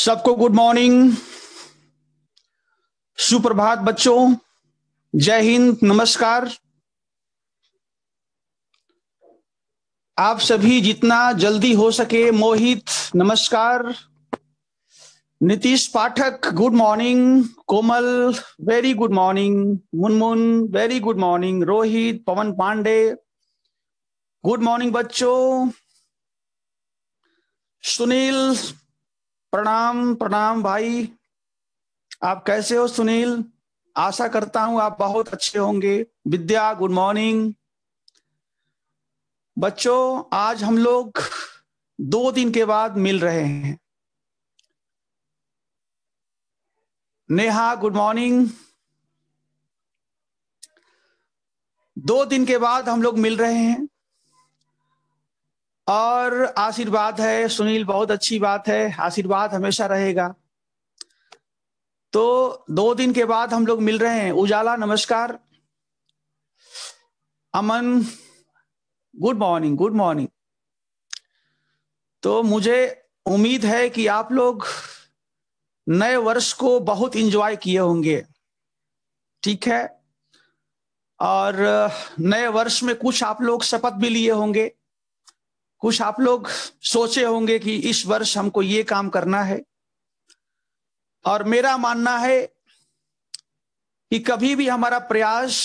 सबको good morning सुप्रभात बच्चों जय हिंद नमस्कार आप सभी जितना जल्दी हो सके मोहित नमस्कार Nitish Pathak good morning Komal very good morning Munmun very good morning Rohit Pawan Pandey good morning बच्चों सुनील प्रणाम प्रणाम भाई आप कैसे हो सुनील आशा करता हूं आप बहुत अच्छे होंगे विद्या गुड मॉर्निंग बच्चों आज हम लोग दो दिन के बाद मिल रहे हैं नेहा गुड मॉर्निंग दो दिन के बाद हम लोग मिल रहे हैं और आशीर्वाद है सुनील बहुत अच्छी बात है आशीर्वाद हमेशा रहेगा तो दो दिन के बाद हम लोग मिल रहे हैं उजाला नमस्कार Aman good morning good morning तो मुझे उम्मीद है कि आप लोग नए वर्ष को बहुत इंजॉय किए होंगे ठीक है और नए वर्ष में कुछ आप लोग शपथ भी लिए होंगे कुछ आप लोग सोचे होंगे कि इस वर्ष हमको ये काम करना है और मेरा मानना है कि कभी भी हमारा प्रयास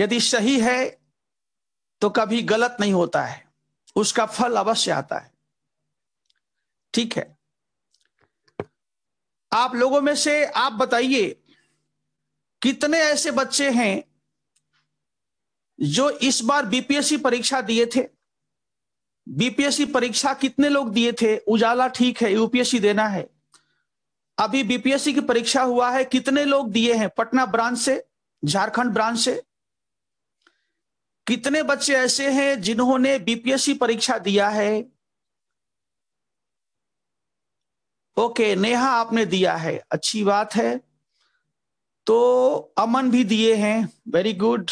यदि सही है तो कभी गलत नहीं होता है उसका फल अवश्य आता है ठीक है आप लोगों में से आप बताइए कितने ऐसे बच्चे हैं जो इस बार बीपीएससी परीक्षा दिए थे बीपीएससी परीक्षा कितने लोग दिए थे उजाला ठीक है यूपीएससी देना है अभी बीपीएससी की परीक्षा हुआ है कितने लोग दिए हैं पटना ब्रांच से झारखंड ब्रांच से कितने बच्चे ऐसे हैं जिन्होंने बीपीएससी परीक्षा दिया है ओके नेहा आपने दिया है अच्छी बात है तो अमन भी दिए हैं वेरी गुड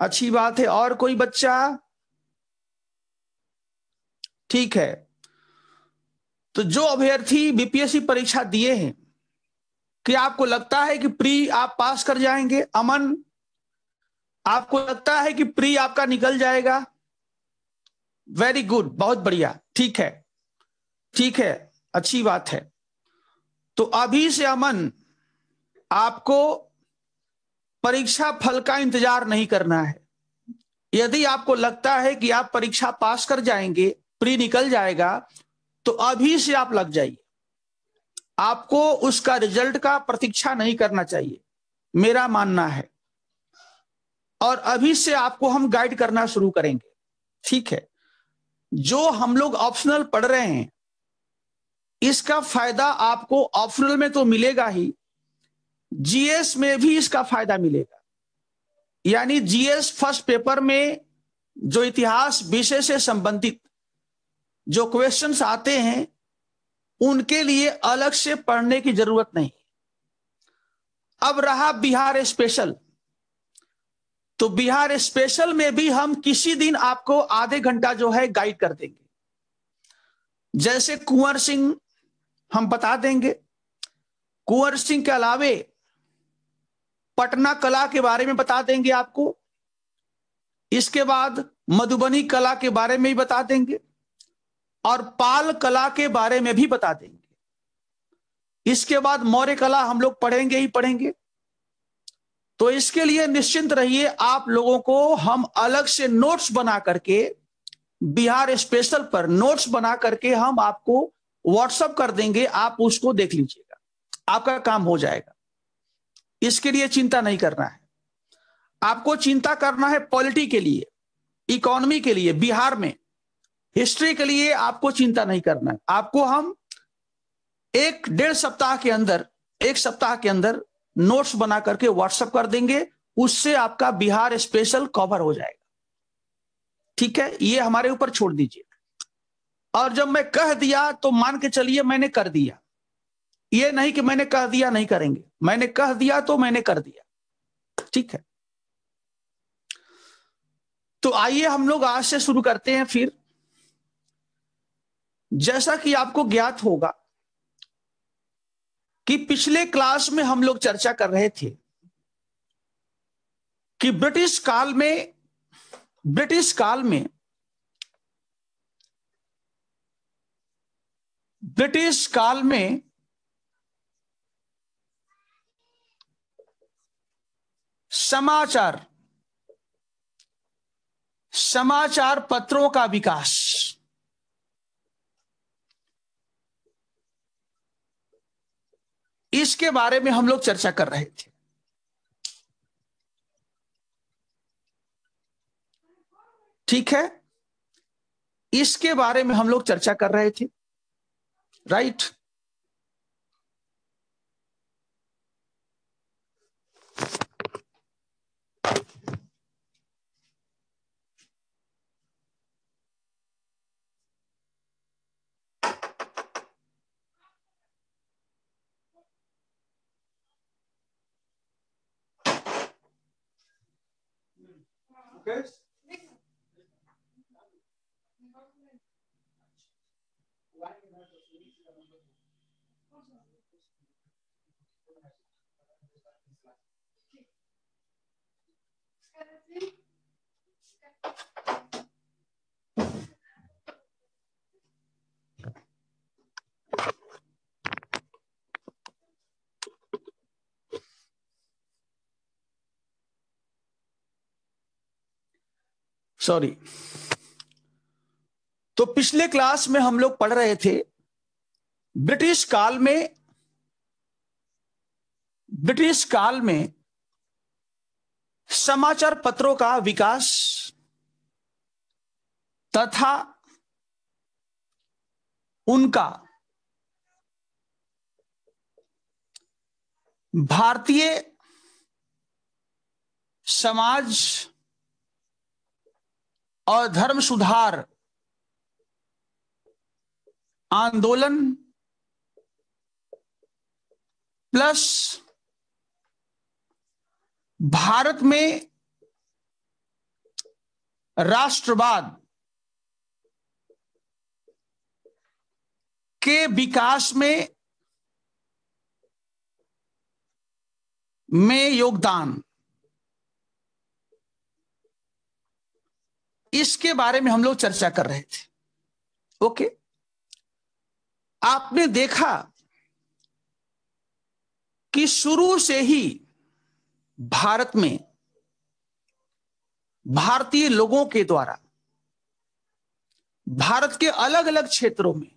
अच्छी बात है और कोई बच्चा ठीक है तो जो अभ्यर्थी बीपीएससी परीक्षा दिए हैं कि आपको लगता है कि प्री आप पास कर जाएंगे अमन आपको लगता है कि प्री आपका निकल जाएगा वेरी गुड बहुत बढ़िया ठीक है ठीक है अच्छी बात है तो अभी से अमन आपको परीक्षा फल का इंतजार नहीं करना है यदि आपको लगता है कि आप परीक्षा पास कर जाएंगे प्री निकल जाएगा तो अभी से आप लग जाइए आपको उसका रिजल्ट का प्रतीक्षा नहीं करना चाहिए मेरा मानना है और अभी से आपको हम गाइड करना शुरू करेंगे ठीक है जो हम लोग ऑप्शनल पढ़ रहे हैं इसका फायदा आपको ऑप्शनल में तो मिलेगा ही जीएस में भी इसका फायदा मिलेगा यानी जीएस फर्स्ट पेपर में जो इतिहास विषय से संबंधित जो क्वेश्चन आते हैं उनके लिए अलग से पढ़ने की जरूरत नहीं अब रहा बिहार स्पेशल तो बिहार स्पेशल में भी हम किसी दिन आपको आधे घंटा जो है गाइड कर देंगे जैसे कुंवर सिंह हम बता देंगे कुंवर सिंह के अलावे पटना कला के बारे में बता देंगे आपको इसके बाद मधुबनी कला के बारे में भी बता देंगे और पाल कला के बारे में भी बता देंगे इसके बाद मौर्य कला हम लोग पढ़ेंगे ही पढ़ेंगे तो इसके लिए निश्चिंत रहिए आप लोगों को हम अलग से नोट्स बना करके बिहार स्पेशल पर नोट्स बना करके हम आपको व्हाट्सअप कर देंगे आप उसको देख लीजिएगा आपका काम हो जाएगा इसके लिए चिंता नहीं करना है आपको चिंता करना है पॉलिटी के लिए इकोनॉमी के लिए बिहार में हिस्ट्री के लिए आपको चिंता नहीं करना है आपको हम एक डेढ़ सप्ताह के अंदर एक सप्ताह के अंदर नोट्स बना करके व्हाट्सएप कर देंगे उससे आपका बिहार स्पेशल कवर हो जाएगा ठीक है ये हमारे ऊपर छोड़ दीजिए और जब मैं कह दिया तो मान के चलिए मैंने कर दिया ये नहीं कि मैंने कह दिया नहीं करेंगे मैंने कह दिया तो मैंने कर दिया ठीक है तो आइए हम लोग आज से शुरू करते हैं फिर जैसा कि आपको ज्ञात होगा कि पिछले क्लास में हम लोग चर्चा कर रहे थे कि ब्रिटिश काल में ब्रिटिश काल में ब्रिटिश काल में समाचार समाचार पत्रों का विकास इसके बारे में हम लोग चर्चा कर रहे थे ठीक है इसके बारे में हम लोग चर्चा कर रहे थे राइट right? you. सॉरी तो पिछले क्लास में हम लोग पढ़ रहे थे ब्रिटिश काल में ब्रिटिश काल में समाचार पत्रों का विकास तथा उनका भारतीय समाज और धर्म सुधार आंदोलन प्लस भारत में राष्ट्रवाद के विकास में में योगदान इसके बारे में हम लोग चर्चा कर रहे थे ओके आपने देखा कि शुरू से ही भारत में भारतीय लोगों के द्वारा भारत के अलग अलग क्षेत्रों में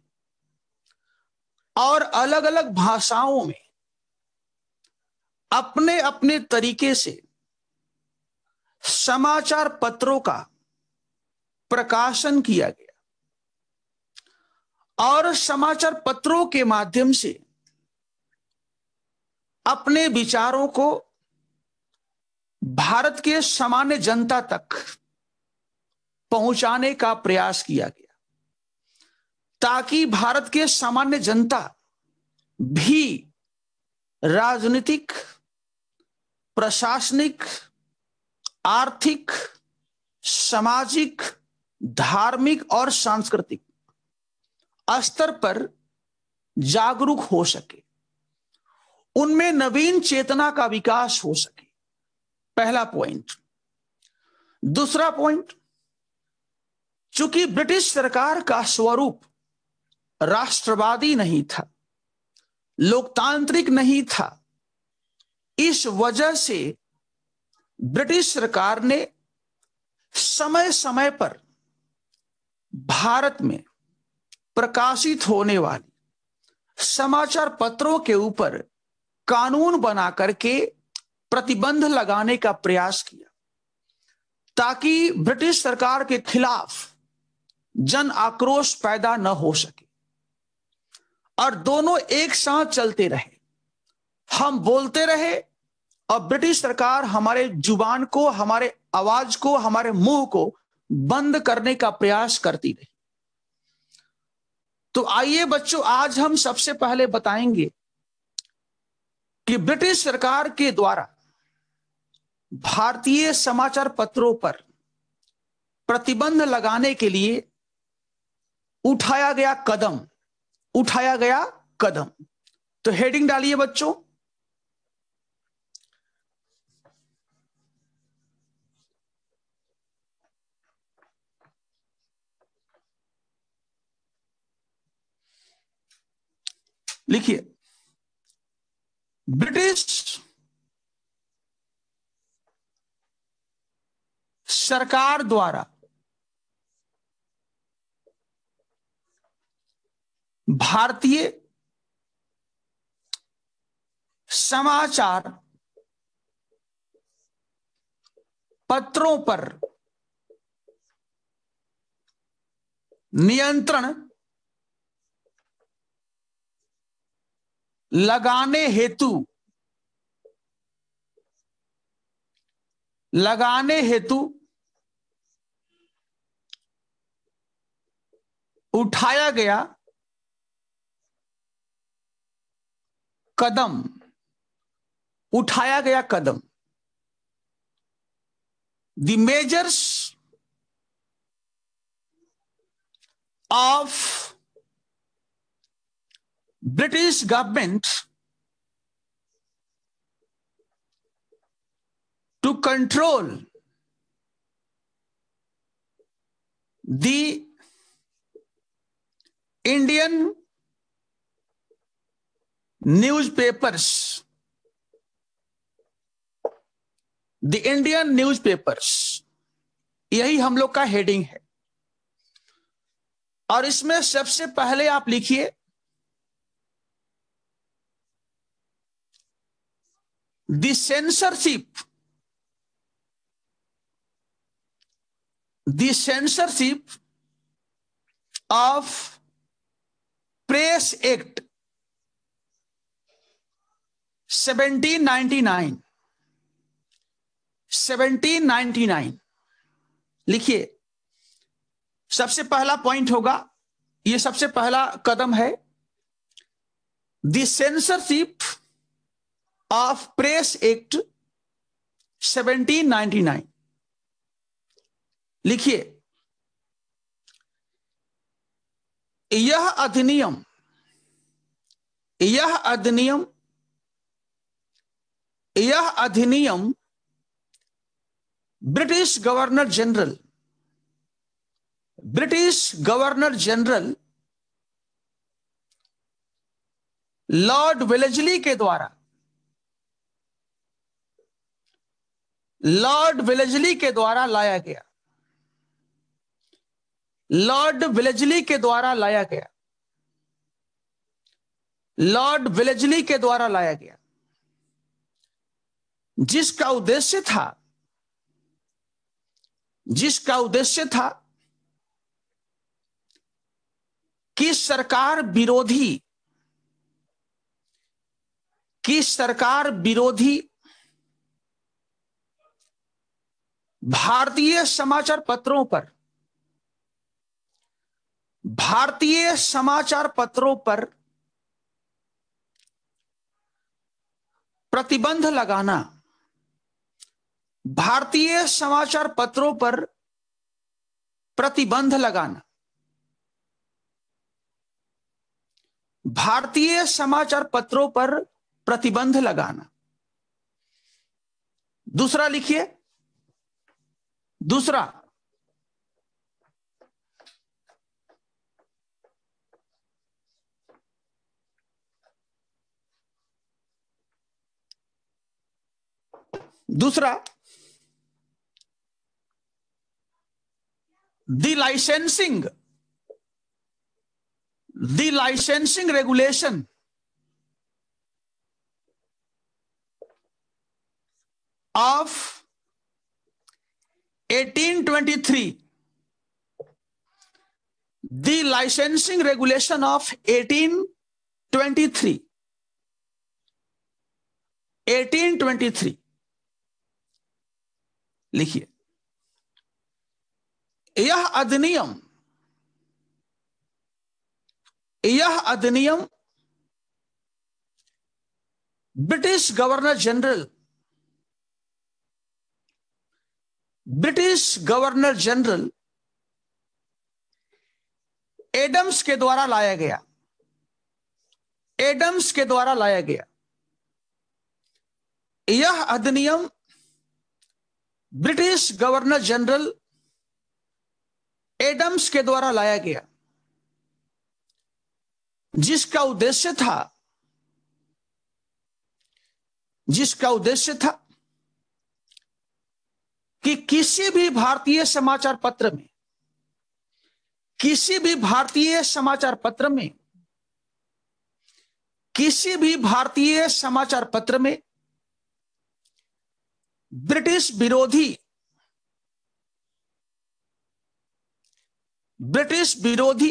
और अलग अलग भाषाओं में अपने अपने तरीके से समाचार पत्रों का प्रकाशन किया गया और समाचार पत्रों के माध्यम से अपने विचारों को भारत के सामान्य जनता तक पहुंचाने का प्रयास किया गया ताकि भारत के सामान्य जनता भी राजनीतिक प्रशासनिक आर्थिक सामाजिक धार्मिक और सांस्कृतिक स्तर पर जागरूक हो सके उनमें नवीन चेतना का विकास हो सके पहला पॉइंट दूसरा पॉइंट चूंकि ब्रिटिश सरकार का स्वरूप राष्ट्रवादी नहीं था लोकतांत्रिक नहीं था इस वजह से ब्रिटिश सरकार ने समय समय पर भारत में प्रकाशित होने वाली समाचार पत्रों के ऊपर कानून बना करके प्रतिबंध लगाने का प्रयास किया ताकि ब्रिटिश सरकार के खिलाफ जन आक्रोश पैदा न हो सके और दोनों एक साथ चलते रहे हम बोलते रहे और ब्रिटिश सरकार हमारे जुबान को हमारे आवाज को हमारे मुंह को बंद करने का प्रयास करती रही तो आइए बच्चों आज हम सबसे पहले बताएंगे कि ब्रिटिश सरकार के द्वारा भारतीय समाचार पत्रों पर प्रतिबंध लगाने के लिए उठाया गया कदम उठाया गया कदम तो हेडिंग डालिए बच्चों लिखिए ब्रिटिश सरकार द्वारा भारतीय समाचार पत्रों पर नियंत्रण लगाने हेतु लगाने हेतु उठाया गया कदम उठाया गया कदम the measures of British government to control the Indian newspapers, the Indian newspapers, यही हम लोग का हेडिंग है और इसमें सबसे पहले आप लिखिए the censorship the censorship of press act 1799 1799 लिखिए सबसे पहला पॉइंट होगा ये सबसे पहला कदम है the censorship of press act 1799 लिखिए यह अधिनियम यह अधिनियम यह अधिनियम British governor general British governor general lord Wellesley के द्वारा लॉर्ड विलेजली के द्वारा लाया गया लॉर्ड विलेजली के द्वारा लाया गया लॉर्ड विलेजली के द्वारा लाया गया जिसका उद्देश्य था जिसका उद्देश्य था कि सरकार विरोधी कि सरकार विरोधी भारतीय समाचार पत्रों पर भारतीय समाचार पत्रों पर प्रतिबंध लगाना भारतीय समाचार पत्रों पर प्रतिबंध लगाना भारतीय समाचार पत्रों पर प्रतिबंध लगाना दूसरा लिखिए दूसरा दूसरा the licensing the licensing regulation of 1823 the licensing regulation of 1823 1823 लिखिए यह अधिनियम यह अधिनियम British governor general British governor general Adams के द्वारा लाया गया एडम्स के द्वारा लाया गया यह अधिनियम ब्रिटिश गवर्नर जनरल एडम्स के द्वारा लाया गया जिसका उद्देश्य था जिसका उद्देश्य था कि किसी भी भारतीय समाचार पत्र में किसी भी भारतीय समाचार पत्र में किसी भी भारतीय समाचार पत्र में ब्रिटिश विरोधी ब्रिटिश विरोधी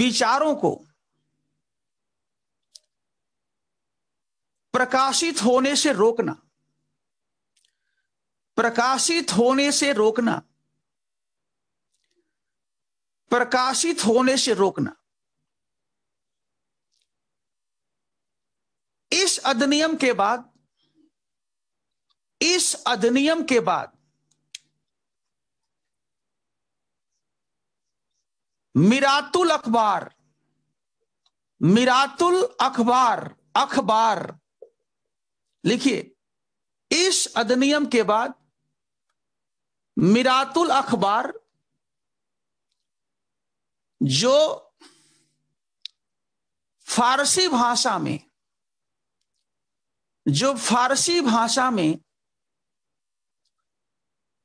विचारों को प्रकाशित होने से रोकना प्रकाशित होने से रोकना प्रकाशित होने से रोकना इस अधिनियम के बाद इस अधिनियम के बाद मिरातुल अखबार मिरातुल अखबार अखबार लिखिए इस अधिनियम के बाद मिरातुल अखबार जो फारसी भाषा में जो फारसी भाषा में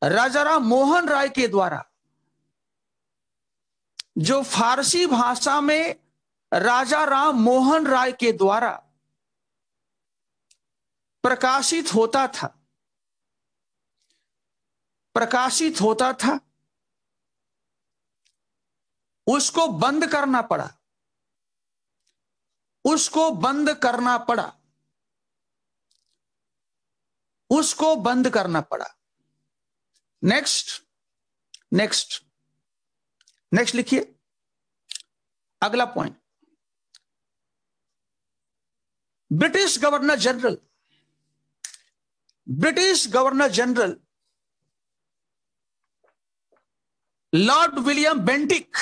राजा राम मोहन राय के द्वारा जो फारसी भाषा में राजा राम मोहन राय के द्वारा प्रकाशित होता था प्रकाशित होता था उसको बंद करना पड़ा उसको बंद करना पड़ा उसको बंद करना पड़ा नेक्स्ट नेक्स्ट नेक्स्ट लिखिए अगला point British governor general British governor general lord William Bentinck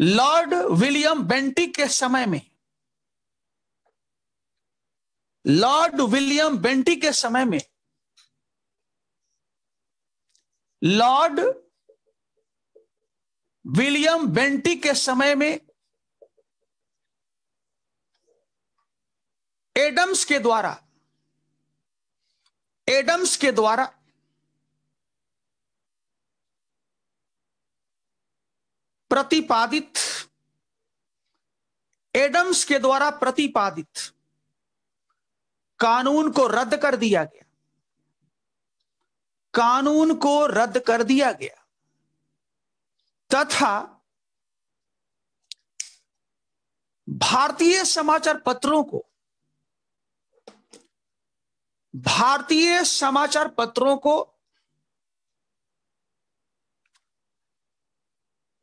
lord William Bentinck के समय में लॉर्ड विलियम बेंटिक के समय में लॉर्ड विलियम बेंटिक के समय में एडम्स के द्वारा एडम्स के द्वारा प्रतिपादित एडम्स के द्वारा प्रतिपादित कानून को रद्द कर दिया गया कानून को रद्द कर दिया गया तथा भारतीय समाचार पत्रों को भारतीय समाचार पत्रों को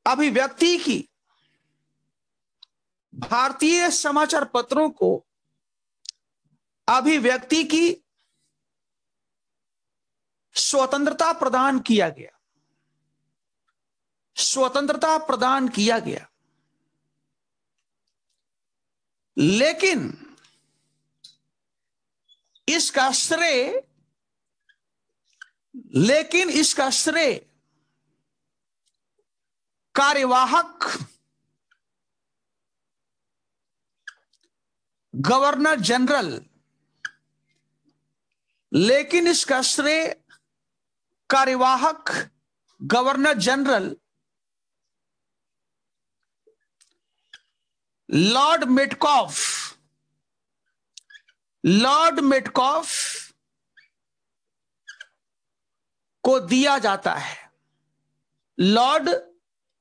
अभिव्यक्ति की भारतीय समाचार पत्रों को अभिव्यक्ति की स्वतंत्रता प्रदान किया गया स्वतंत्रता प्रदान किया गया लेकिन इसका श्रेय लेकिन इसका श्रेय कार्यवाहक गवर्नर जनरल लेकिन इसका श्रेय कार्यवाहक governor general lord Metcalfe lord Metcalfe को दिया जाता है लॉर्ड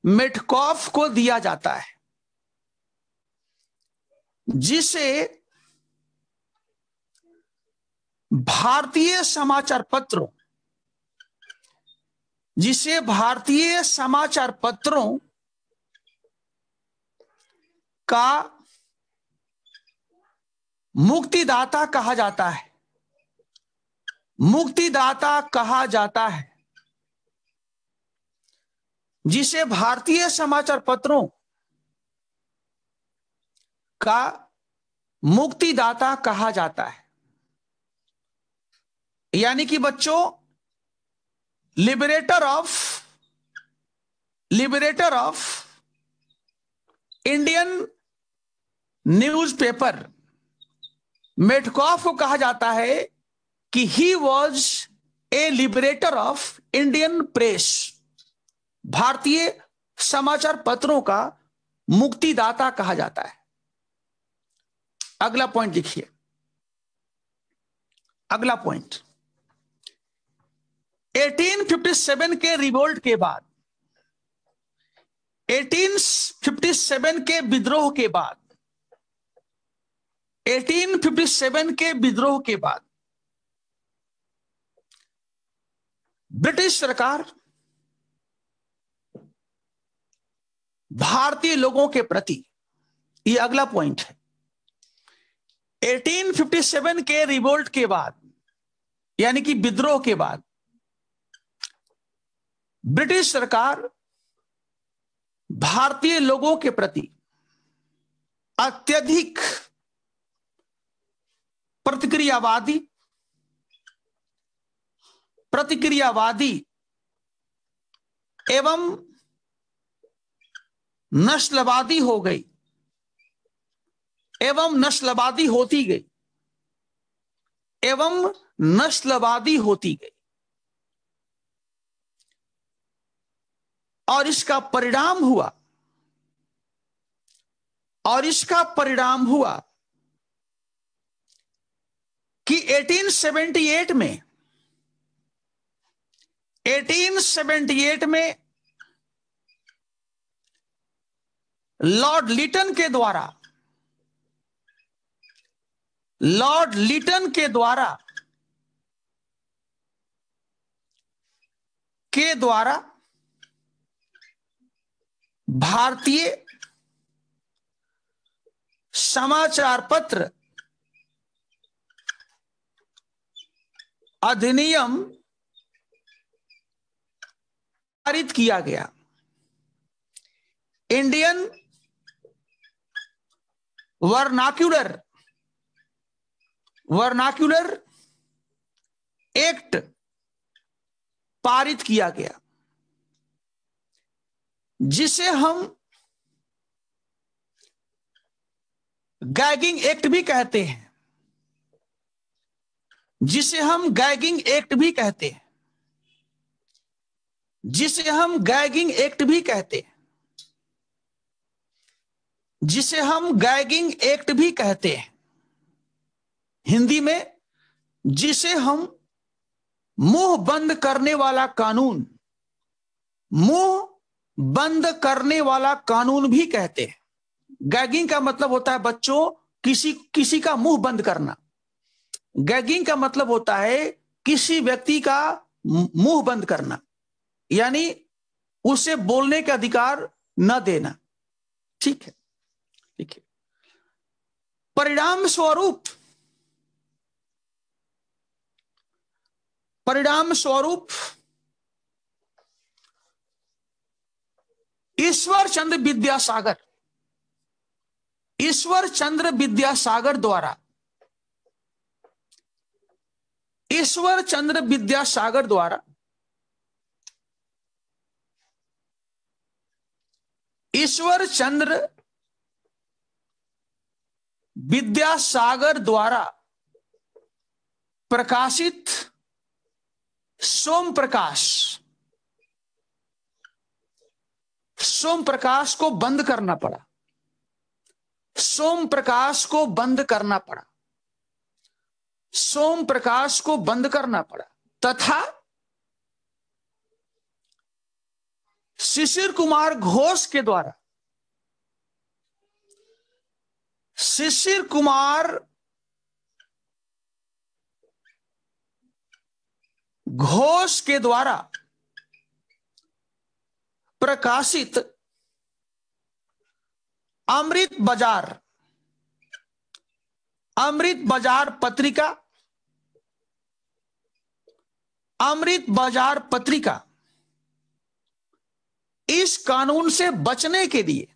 मेटकॉफ को दिया जाता है जिसे भारतीय समाचार पत्रों जिसे भारतीय समाचार पत्रों का मुक्तिदाता कहा जाता है मुक्तिदाता कहा जाता है जिसे भारतीय समाचार पत्रों का मुक्तिदाता कहा जाता है यानी कि बच्चों liberator of liberator of Indian newspaper Metcalfe को कहा जाता है कि he was a liberator of Indian press भारतीय समाचार पत्रों का मुक्तिदाता कहा जाता है अगला पॉइंट लिखिए अगला पॉइंट 1857 के रिवोल्ट के बाद 1857 के विद्रोह के बाद 1857 के विद्रोह के बाद ब्रिटिश सरकार भारतीय लोगों के प्रति ये अगला पॉइंट है 1857 के रिवोल्ट के बाद यानी कि विद्रोह के बाद ब्रिटिश सरकार भारतीय लोगों के प्रति अत्यधिक प्रतिक्रियावादी प्रतिक्रियावादी एवं नस्लवादी हो गई एवं नस्लवादी होती गई एवं नस्लवादी होती गई और इसका परिणाम हुआ और इसका परिणाम हुआ कि 1878 में 1878 में लॉर्ड लिटन के द्वारा लॉर्ड लिटन के द्वारा के द्वारा भारतीय समाचार पत्र अधिनियम पारित किया गया इंडियन वर्नाक्यूलर वर्नाक्यूलर एक्ट पारित किया गया जिसे हम गैगिंग एक्ट भी कहते हैं जिसे हम गैगिंग एक्ट भी कहते हैं जिसे हम गैगिंग एक्ट भी कहते हैं जिसे हम गैगिंग एक्ट भी कहते हैं हिंदी में जिसे हम मुंह बंद करने वाला कानून मुंह बंद करने वाला कानून भी कहते हैं गैगिंग का मतलब होता है बच्चों किसी किसी का मुंह बंद करना गैगिंग का मतलब होता है किसी व्यक्ति का मुंह बंद करना यानी उसे बोलने का अधिकार न देना ठीक है देखिए परिणाम स्वरूप परिणाम स्वरूप ईश्वर चंद्र विद्यासागर ईश्वर चंद्र विद्यासागर द्वारा ईश्वर चंद्र विद्यासागर द्वारा ईश्वर चंद्र विद्यासागर द्वारा प्रकाशित सोम प्रकाश सोम प्रकाश को बंद करना पड़ा सोम प्रकाश को बंद करना पड़ा सोम प्रकाश को बंद करना पड़ा तथा शिशिर कुमार घोष के द्वारा शिशिर कुमार घोष के द्वारा प्रकाशित अमृत बाजार अमृत बाजार पत्रिका अमृत बाजार पत्रिका इस कानून से बचने के लिए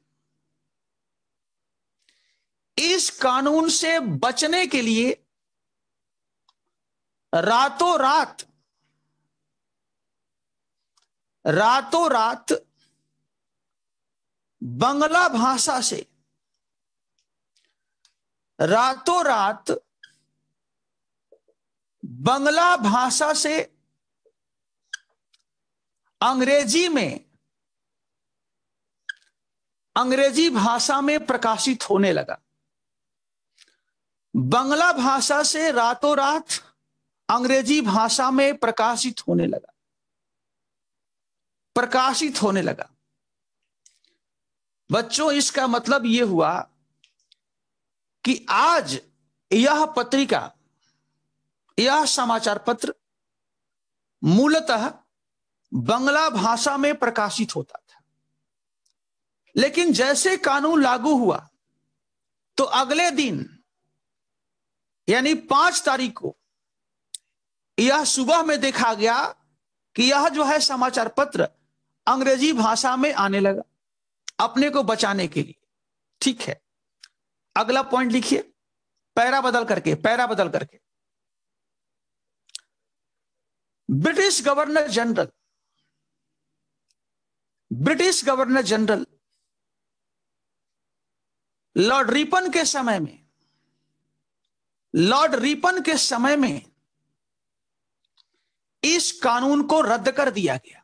इस कानून से बचने के लिए रातों रात रातों रात बंगला भाषा से रातों रात बंगला भाषा से अंग्रेजी में अंग्रेजी भाषा में प्रकाशित होने लगा बंगला भाषा से रातों रात अंग्रेजी भाषा में प्रकाशित होने लगा प्रकाशित होने लगा बच्चों इसका मतलब यह हुआ कि आज यह पत्रिका यह समाचार पत्र मूलतः बंगला भाषा में प्रकाशित होता था लेकिन जैसे कानून लागू हुआ तो अगले दिन यानी पांच तारीख को यह सुबह में देखा गया कि यह जो है समाचार पत्र अंग्रेजी भाषा में आने लगा अपने को बचाने के लिए ठीक है अगला पॉइंट लिखिए पैरा बदल करके पैरा बदल करके British governor general British governor general lord Ripon के समय में लॉर्ड रिपन के समय में इस कानून को रद्द कर दिया गया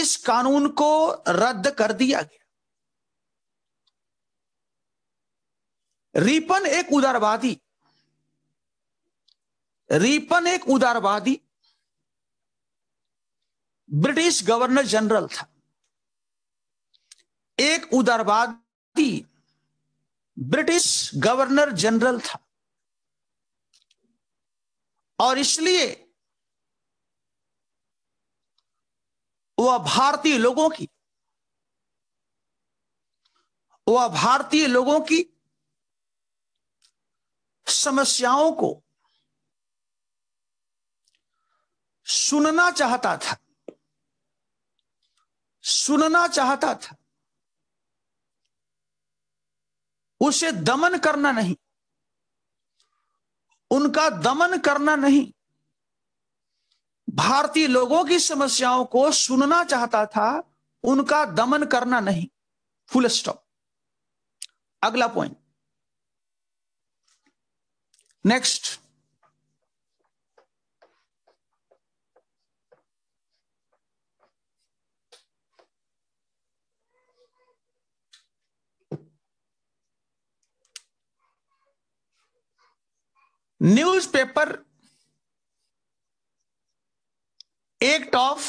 इस कानून को रद्द कर दिया गया रीपन एक उदारवादी रीपन एक उदारवादी ब्रिटिश गवर्नर जनरल था एक उदारवादी ब्रिटिश गवर्नर जनरल था और इसलिए वह भारतीय लोगों की वह भारतीय लोगों की समस्याओं को सुनना चाहता था सुनना चाहता था उसे दमन करना नहीं उनका दमन करना नहीं भारतीय लोगों की समस्याओं को सुनना चाहता था उनका दमन करना नहीं फुल स्टॉप अगला point next newspaper act of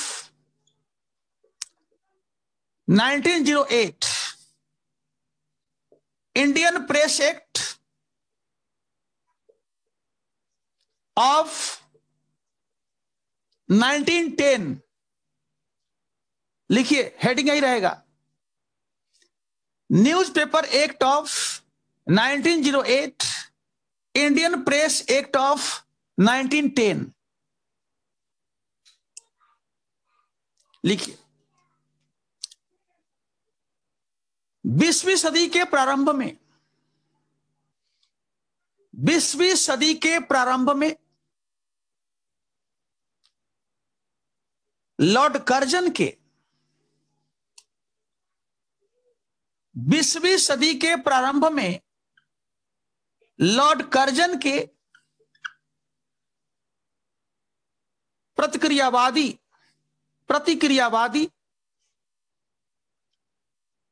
1908 Indian press act of 1910 लिखिए हेडिंग यही रहेगा newspaper act of 1908 Indian press act of 1910 लिखिए बीसवीं सदी के प्रारंभ में बीसवीं सदी के प्रारंभ में लॉर्ड कर्जन के बीसवीं सदी के प्रारंभ में लॉर्ड कर्जन के प्रतिक्रियावादी प्रतिक्रियावादी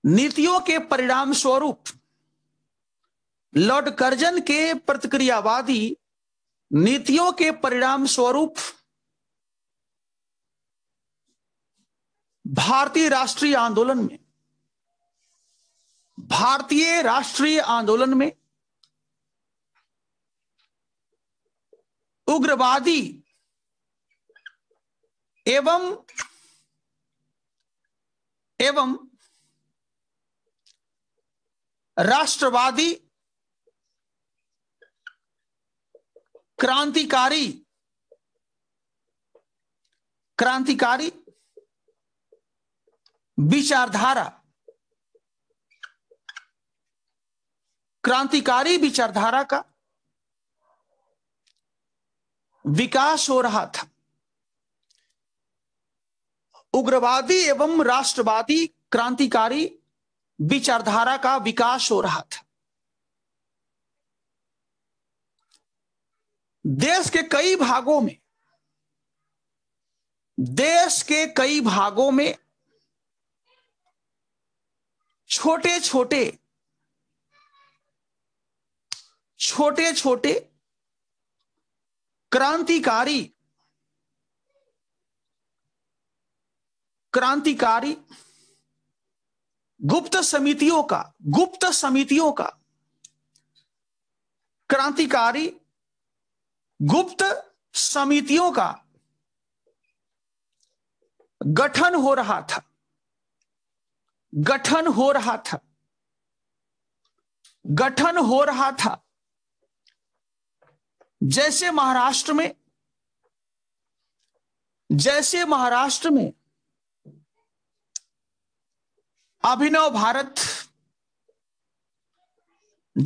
नीतियों के परिणाम स्वरूप लॉर्ड कर्जन के प्रतिक्रियावादी नीतियों के परिणाम स्वरूप भारतीय राष्ट्रीय आंदोलन में भारतीय राष्ट्रीय आंदोलन में उग्रवादी एवं एवं राष्ट्रवादी क्रांतिकारी क्रांतिकारी विचारधारा क्रांतिकारी विचारधारा का विकास हो रहा था उग्रवादी एवं राष्ट्रवादी क्रांतिकारी विचारधारा का विकास हो रहा था देश के कई भागों में देश के कई भागों में छोटे छोटे छोटे छोटे क्रांतिकारी क्रांतिकारी गुप्त समितियों का गुप्त समितियों का क्रांतिकारी गुप्त समितियों का गठन हो रहा था गठन हो रहा था गठन हो रहा था जैसे महाराष्ट्र में जैसे महाराष्ट्र में अभिनव भारत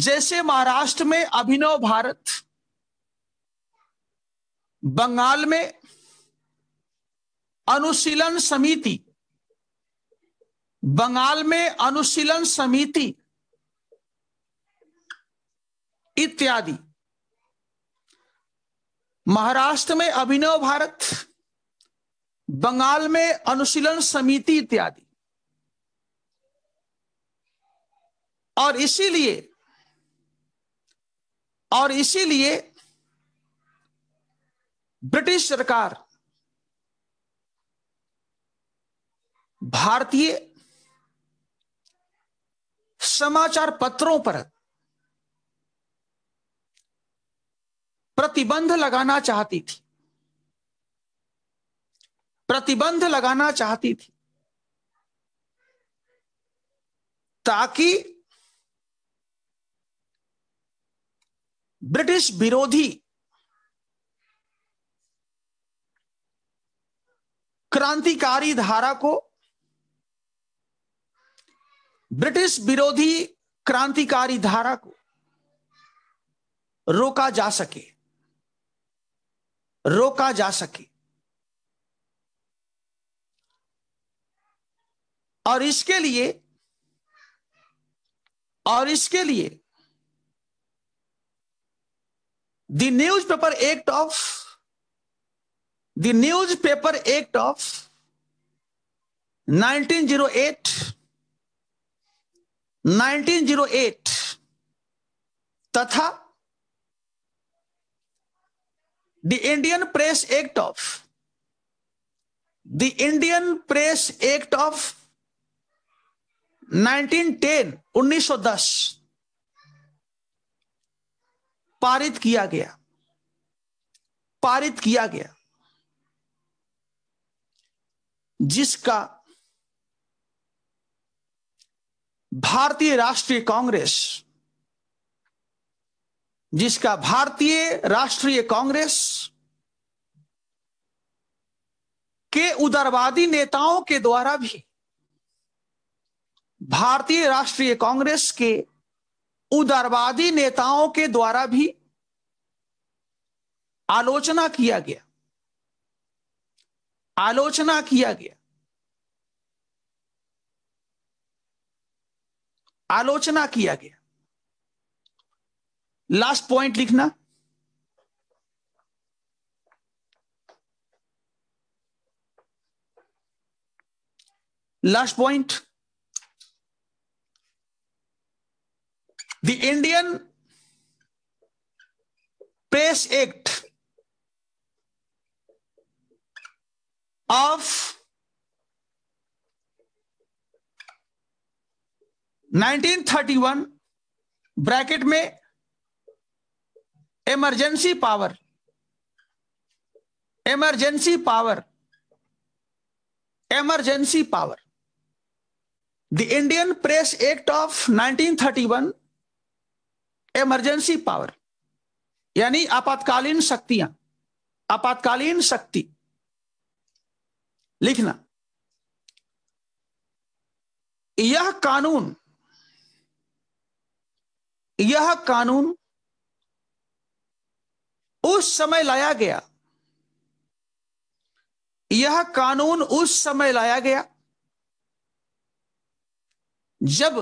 जैसे महाराष्ट्र में अभिनव भारत बंगाल में अनुशीलन समिति बंगाल में अनुशीलन समिति इत्यादि महाराष्ट्र में अभिनव भारत बंगाल में अनुशीलन समिति इत्यादि और इसीलिए और इसीलिए ब्रिटिश सरकार भारतीय समाचार पत्रों पर प्रतिबंध लगाना चाहती थी प्रतिबंध लगाना चाहती थी ताकि ब्रिटिश विरोधी क्रांतिकारी धारा को ब्रिटिश विरोधी क्रांतिकारी धारा को रोका जा सके रोका जा सके और इसके लिए और इसके लिए the newspaper act of the newspaper act of 1908 1908 तथा the Indian press act of the Indian press act of 1910 1910 पारित किया गया पारित किया गया जिसका भारतीय राष्ट्रीय कांग्रेस जिसका भारतीय राष्ट्रीय कांग्रेस के उदारवादी नेताओं के द्वारा भी भारतीय राष्ट्रीय कांग्रेस के उदारवादी नेताओं के द्वारा भी आलोचना किया गया आलोचना किया गया आलोचना किया गया लास्ट पॉइंट लिखना last point the Indian press act of 1931 bracket में emergency power emergency power emergency power the Indian press act of 1931 thirty one emergency power यानी आपातकालीन शक्तियां आपातकालीन शक्ति लिखना यह कानून यह कानून 1931 उस समय लाया गया यह कानून उस समय लाया गया जब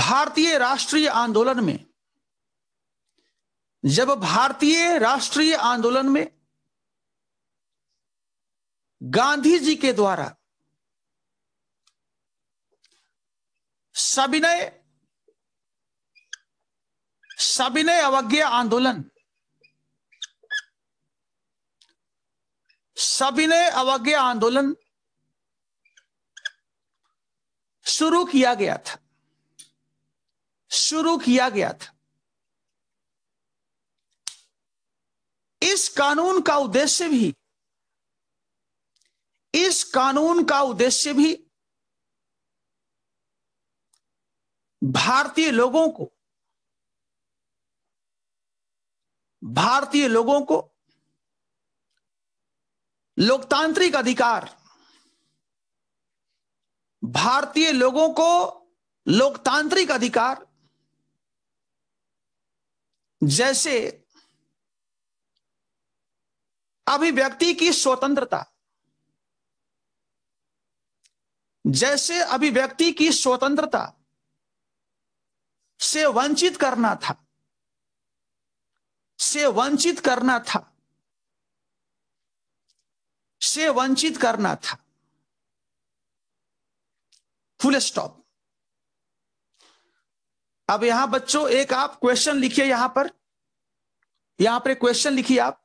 भारतीय राष्ट्रीय आंदोलन में जब भारतीय राष्ट्रीय आंदोलन में गांधी जी के द्वारा सविनय सविनय अवज्ञा आंदोलन सविनय अवज्ञा आंदोलन शुरू किया गया था शुरू किया गया था इस कानून का उद्देश्य भी इस कानून का उद्देश्य भी भारतीय लोगों को भारतीय लोगों को लोकतांत्रिक अधिकार भारतीय लोगों को लोकतांत्रिक अधिकार जैसे अभिव्यक्ति की स्वतंत्रता जैसे अभिव्यक्ति की स्वतंत्रता से वंचित करना था से वंचित करना था से वंचित करना था फुल स्टॉप अब यहां बच्चों एक आप क्वेश्चन लिखिए यहां पर यहां पर क्वेश्चन लिखिए आप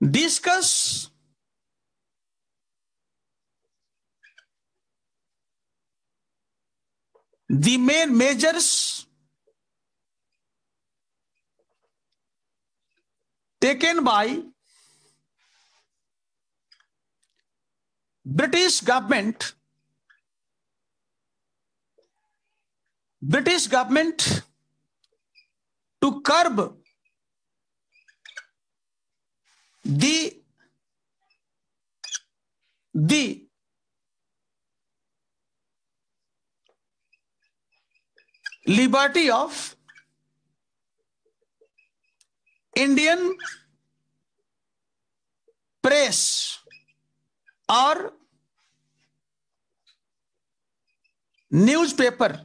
discuss the main measures taken by British government British government to curb the the liberty of Indian press or newspaper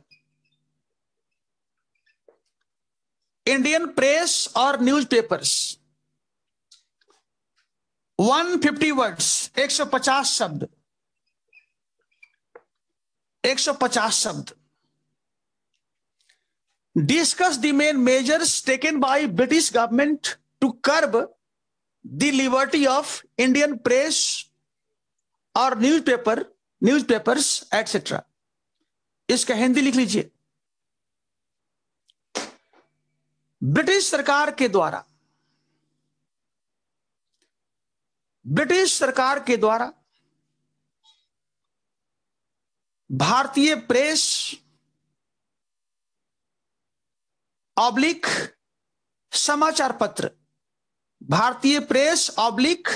Indian press or newspapers one fifty words एक सौ पचास शब्द एक सौ पचास शब्द discuss the main measures taken by British government to curb the liberty of Indian press और newspaper newspapers etcetera इसका हिंदी लिख लीजिए ब्रिटिश सरकार के द्वारा ब्रिटिश सरकार के द्वारा भारतीय प्रेस ऑब्लिक समाचार पत्र भारतीय प्रेस ऑब्लिक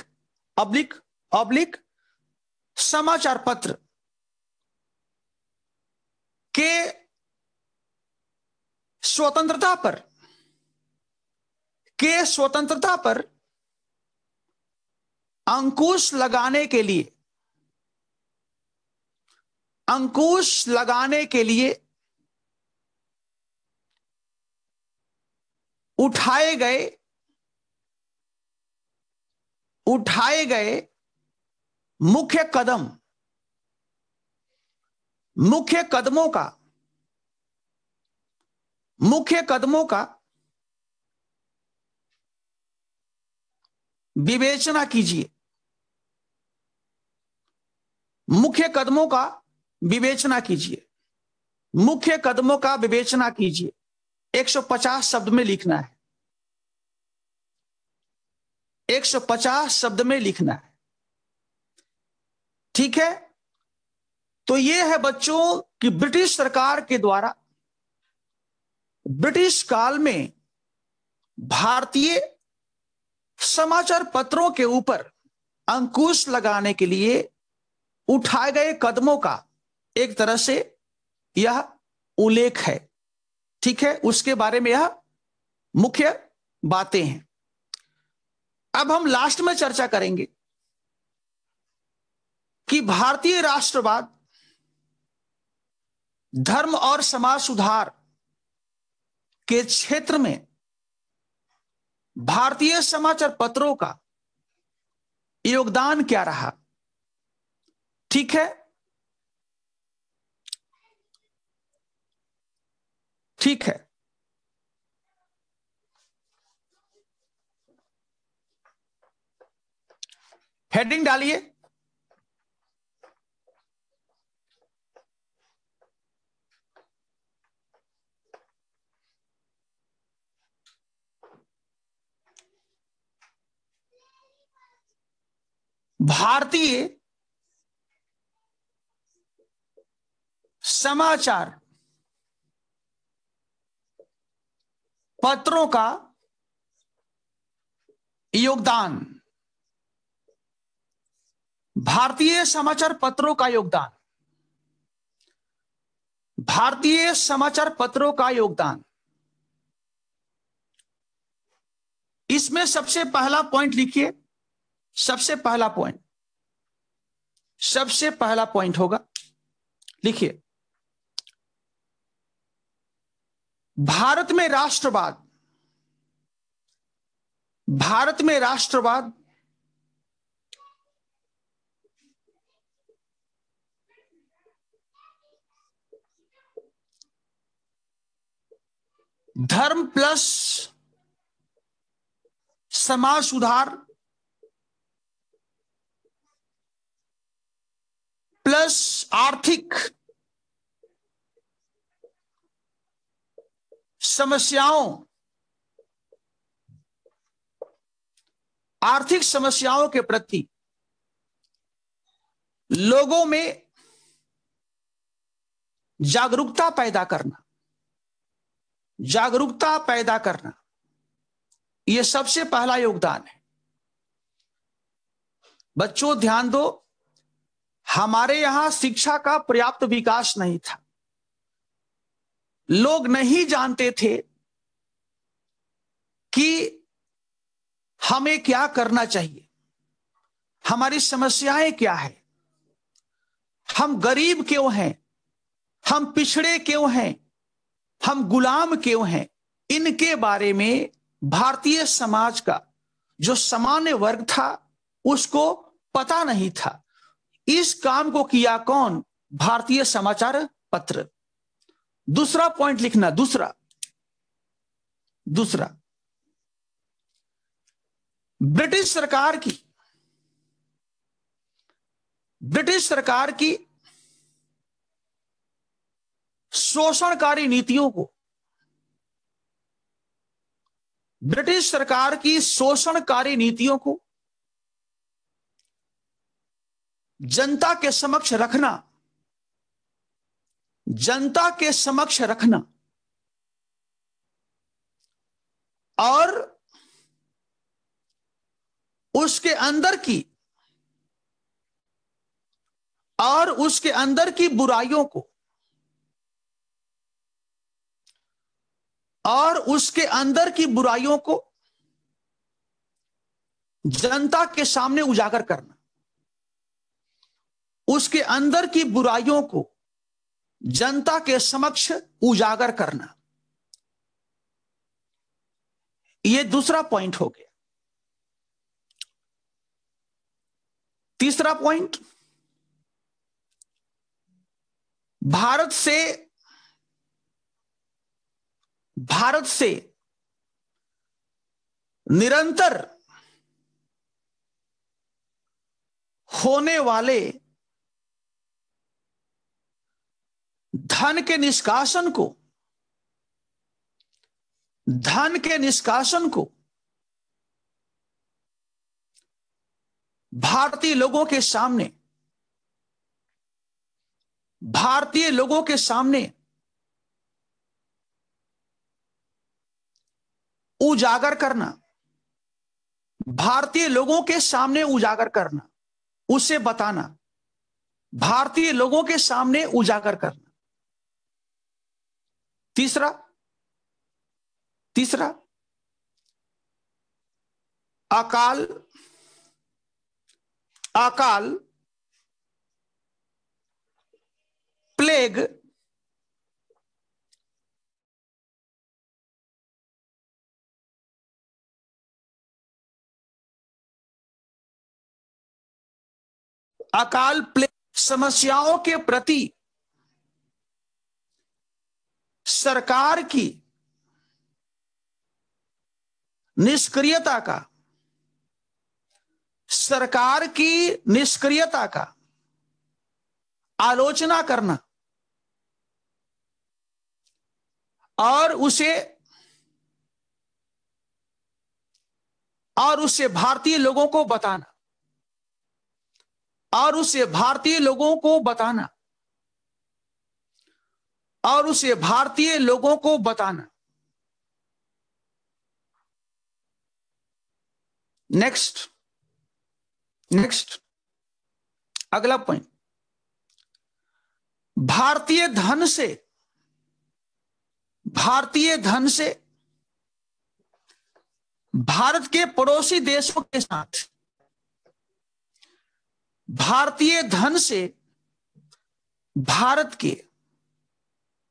ऑब्लिक ऑब्लिक समाचार पत्र के स्वतंत्रता पर के स्वतंत्रता पर अंकुश लगाने के लिए अंकुश लगाने के लिए उठाए गए उठाए गए मुख्य कदम मुख्य कदमों का मुख्य कदमों का विवेचना कीजिए मुख्य कदमों का विवेचना कीजिए मुख्य कदमों का विवेचना कीजिए 150 शब्द में लिखना है 150 शब्द में लिखना है ठीक है तो यह है बच्चों कि ब्रिटिश सरकार के द्वारा ब्रिटिश काल में भारतीय समाचार पत्रों के ऊपर अंकुश लगाने के लिए उठाए गए कदमों का एक तरह से यह उल्लेख है ठीक है उसके बारे में यह मुख्य बातें हैं अब हम लास्ट में चर्चा करेंगे कि भारतीय राष्ट्रवाद धर्म और समाज सुधार के क्षेत्र में भारतीय समाचार पत्रों का योगदान क्या रहा ठीक है ठीक है हेडिंग डालिए भारतीय समाचार पत्रों का योगदान भारतीय समाचार पत्रों का योगदान भारतीय समाचार पत्रों का योगदान इसमें सबसे पहला पॉइंट लिखिए सबसे पहला पॉइंट सबसे पहला पॉइंट होगा लिखिए भारत में राष्ट्रवाद भारत में राष्ट्रवाद धर्म प्लस समाज सुधार प्लस आर्थिक समस्याओं आर्थिक समस्याओं के प्रति लोगों में जागरूकता पैदा करना जागरूकता पैदा करना यह सबसे पहला योगदान है बच्चों ध्यान दो हमारे यहां शिक्षा का पर्याप्त विकास नहीं था लोग नहीं जानते थे कि हमें क्या करना चाहिए हमारी समस्याएं क्या है हम गरीब क्यों हैं हम पिछड़े क्यों हैं हम गुलाम क्यों हैं इनके बारे में भारतीय समाज का जो सामान्य वर्ग था उसको पता नहीं था इस काम को किया कौन भारतीय समाचार पत्र दूसरा पॉइंट लिखना दूसरा दूसरा ब्रिटिश सरकार की ब्रिटिश सरकार की शोषणकारी नीतियों को ब्रिटिश सरकार की शोषणकारी नीतियों को जनता के समक्ष रखना जनता के समक्ष रखना और उसके अंदर की और उसके अंदर की बुराइयों को और उसके अंदर की बुराइयों को जनता के सामने उजागर करना उसके अंदर की बुराइयों को जनता के समक्ष उजागर करना यह दूसरा पॉइंट हो गया तीसरा पॉइंट भारत से भारत से निरंतर होने वाले धन के निष्कासन को धन के निष्कासन को भारतीय लोगों के सामने भारतीय लोगों के सामने उजागर करना भारतीय लोगों के सामने उजागर करना उसे बताना भारतीय लोगों के सामने उजागर करना तीसरा तीसरा अकाल अकाल प्लेग अकाल प्लेग समस्याओं के प्रति सरकार की निष्क्रियता का सरकार की निष्क्रियता का आलोचना करना और उसे और उसे भारतीय लोगों को बताना और उसे भारतीय लोगों को बताना और उसे भारतीय लोगों को बताना नेक्स्ट नेक्स्ट अगला पॉइंट भारतीय धन से भारतीय धन से भारत के पड़ोसी देशों के साथ भारतीय धन से भारत के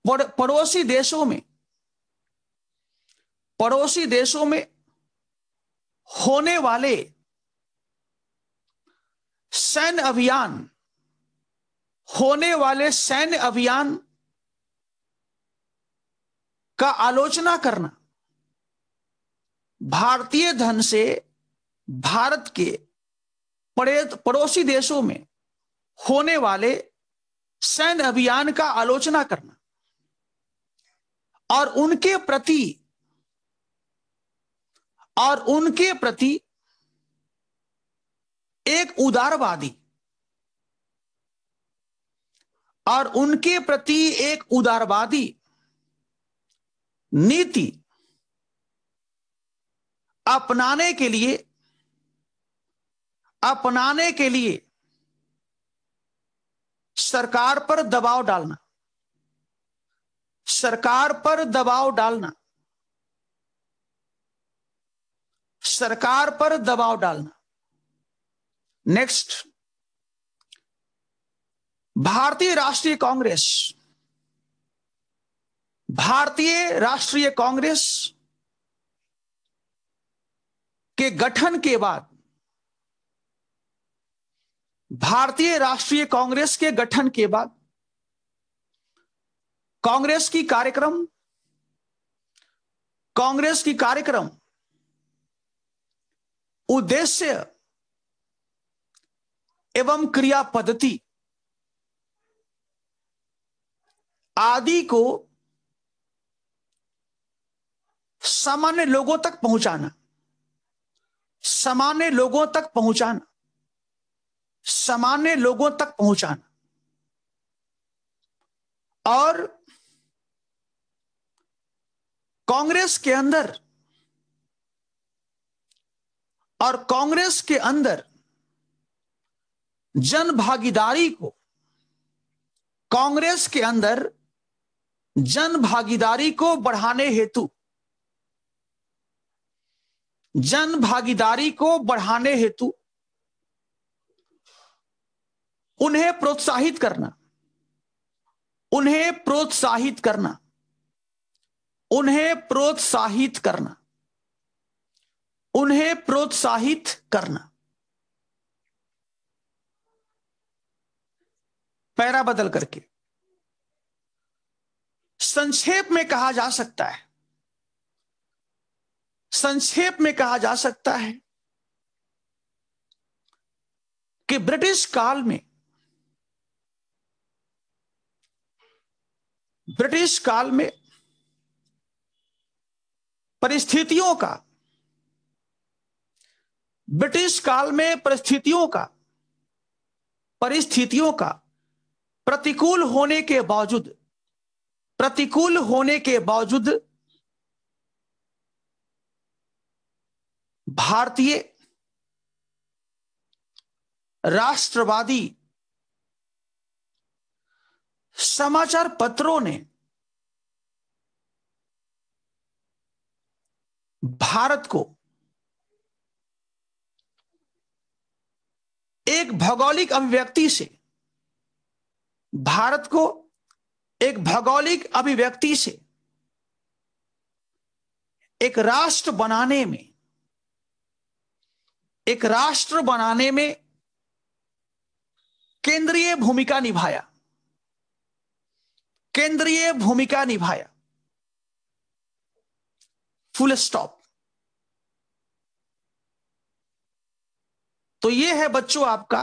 पड़ोसी देशों में पड़ोसी देशों में होने वाले सैन्य अभियान होने वाले सैन्य अभियान का आलोचना करना भारतीय धन से भारत के पड़ोसी देशों में होने वाले सैन्य अभियान का आलोचना करना और उनके प्रति और उनके प्रति एक उदारवादी और उनके प्रति एक उदारवादी नीति अपनाने के लिए अपनाने के लिए सरकार पर दबाव डालना सरकार पर दबाव डालना सरकार पर दबाव डालना नेक्स्ट भारतीय राष्ट्रीय कांग्रेस भारतीय राष्ट्रीय कांग्रेस के गठन के बाद भारतीय राष्ट्रीय कांग्रेस के गठन के बाद कांग्रेस की कार्यक्रम कांग्रेस की कार्यक्रम उद्देश्य एवं क्रिया पद्धति आदि को सामान्य लोगों तक पहुंचाना सामान्य लोगों तक पहुंचाना सामान्य लोगों तक पहुंचाना और कांग्रेस के अंदर और कांग्रेस के अंदर जन भागीदारी को कांग्रेस के अंदर जन भागीदारी को बढ़ाने हेतु जन भागीदारी को बढ़ाने हेतु उन्हें प्रोत्साहित करना उन्हें प्रोत्साहित करना उन्हें प्रोत्साहित करना उन्हें प्रोत्साहित करना पैरा बदल करके संक्षेप में कहा जा सकता है संक्षेप में कहा जा सकता है कि ब्रिटिश काल में ब्रिटिश काल में परिस्थितियों का ब्रिटिश काल में परिस्थितियों का परिस्थितियों का प्रतिकूल होने के बावजूद प्रतिकूल होने के बावजूद भारतीय राष्ट्रवादी समाचार पत्रों ने भारत को एक भौगोलिक अभिव्यक्ति से भारत को एक भौगोलिक अभिव्यक्ति से एक राष्ट्र बनाने में एक राष्ट्र बनाने में केंद्रीय भूमिका निभाया केंद्रीय भूमिका निभाया फुल स्टॉप तो ये है बच्चों आपका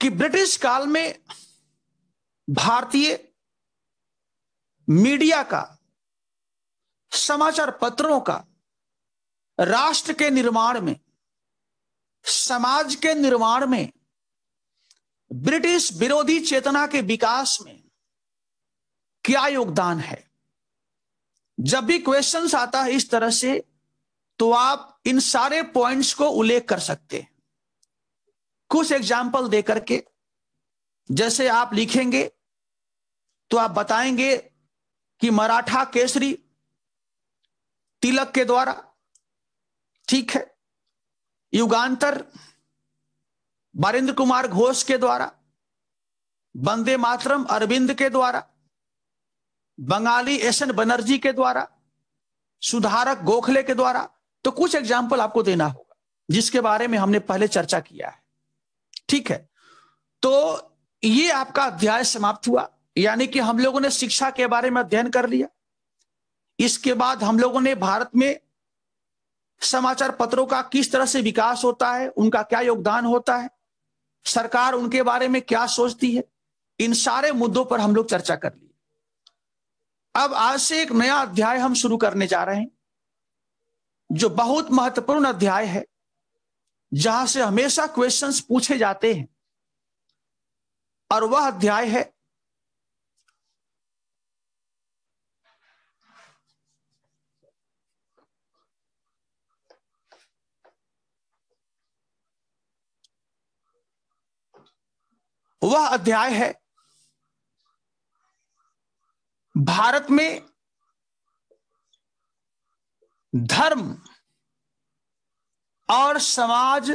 कि ब्रिटिश काल में भारतीय मीडिया का समाचार पत्रों का राष्ट्र के निर्माण में समाज के निर्माण में ब्रिटिश विरोधी चेतना के विकास में क्या योगदान है जब भी क्वेश्चन आता है इस तरह से तो आप इन सारे पॉइंट्स को उल्लेख कर सकते कुछ एग्जाम्पल दे करके जैसे आप लिखेंगे तो आप बताएंगे कि मराठा केसरी तिलक के द्वारा ठीक है युगांतर बारिंद्र कुमार घोष के द्वारा वंदे मातरम अरविंद के द्वारा बंगाली एस एन बनर्जी के द्वारा सुधारक गोखले के द्वारा तो कुछ एग्जाम्पल आपको देना होगा जिसके बारे में हमने पहले चर्चा किया है ठीक है तो ये आपका अध्याय समाप्त हुआ यानी कि हम लोगों ने शिक्षा के बारे में अध्ययन कर लिया इसके बाद हम लोगों ने भारत में समाचार पत्रों का किस तरह से विकास होता है उनका क्या योगदान होता है सरकार उनके बारे में क्या सोचती है इन सारे मुद्दों पर हम लोग चर्चा कर लिया अब आज से एक नया अध्याय हम शुरू करने जा रहे हैं जो बहुत महत्वपूर्ण अध्याय है जहां से हमेशा क्वेश्चंस पूछे जाते हैं और वह अध्याय है वह अध्याय है भारत में धर्म और समाज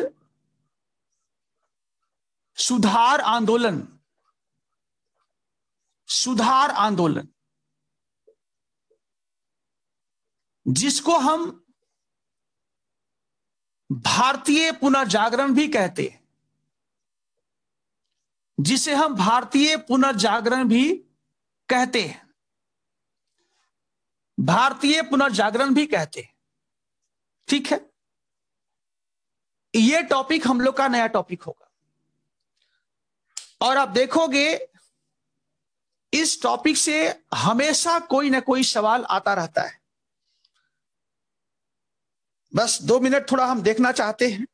सुधार आंदोलन सुधार आंदोलन जिसको हम भारतीय पुनर्जागरण भी कहते हैं जिसे हम भारतीय पुनर्जागरण भी कहते हैं भारतीय पुनर्जागरण भी कहते हैं ठीक है ये टॉपिक हम लोग का नया टॉपिक होगा और आप देखोगे इस टॉपिक से हमेशा कोई ना कोई सवाल आता रहता है बस दो मिनट थोड़ा हम देखना चाहते हैं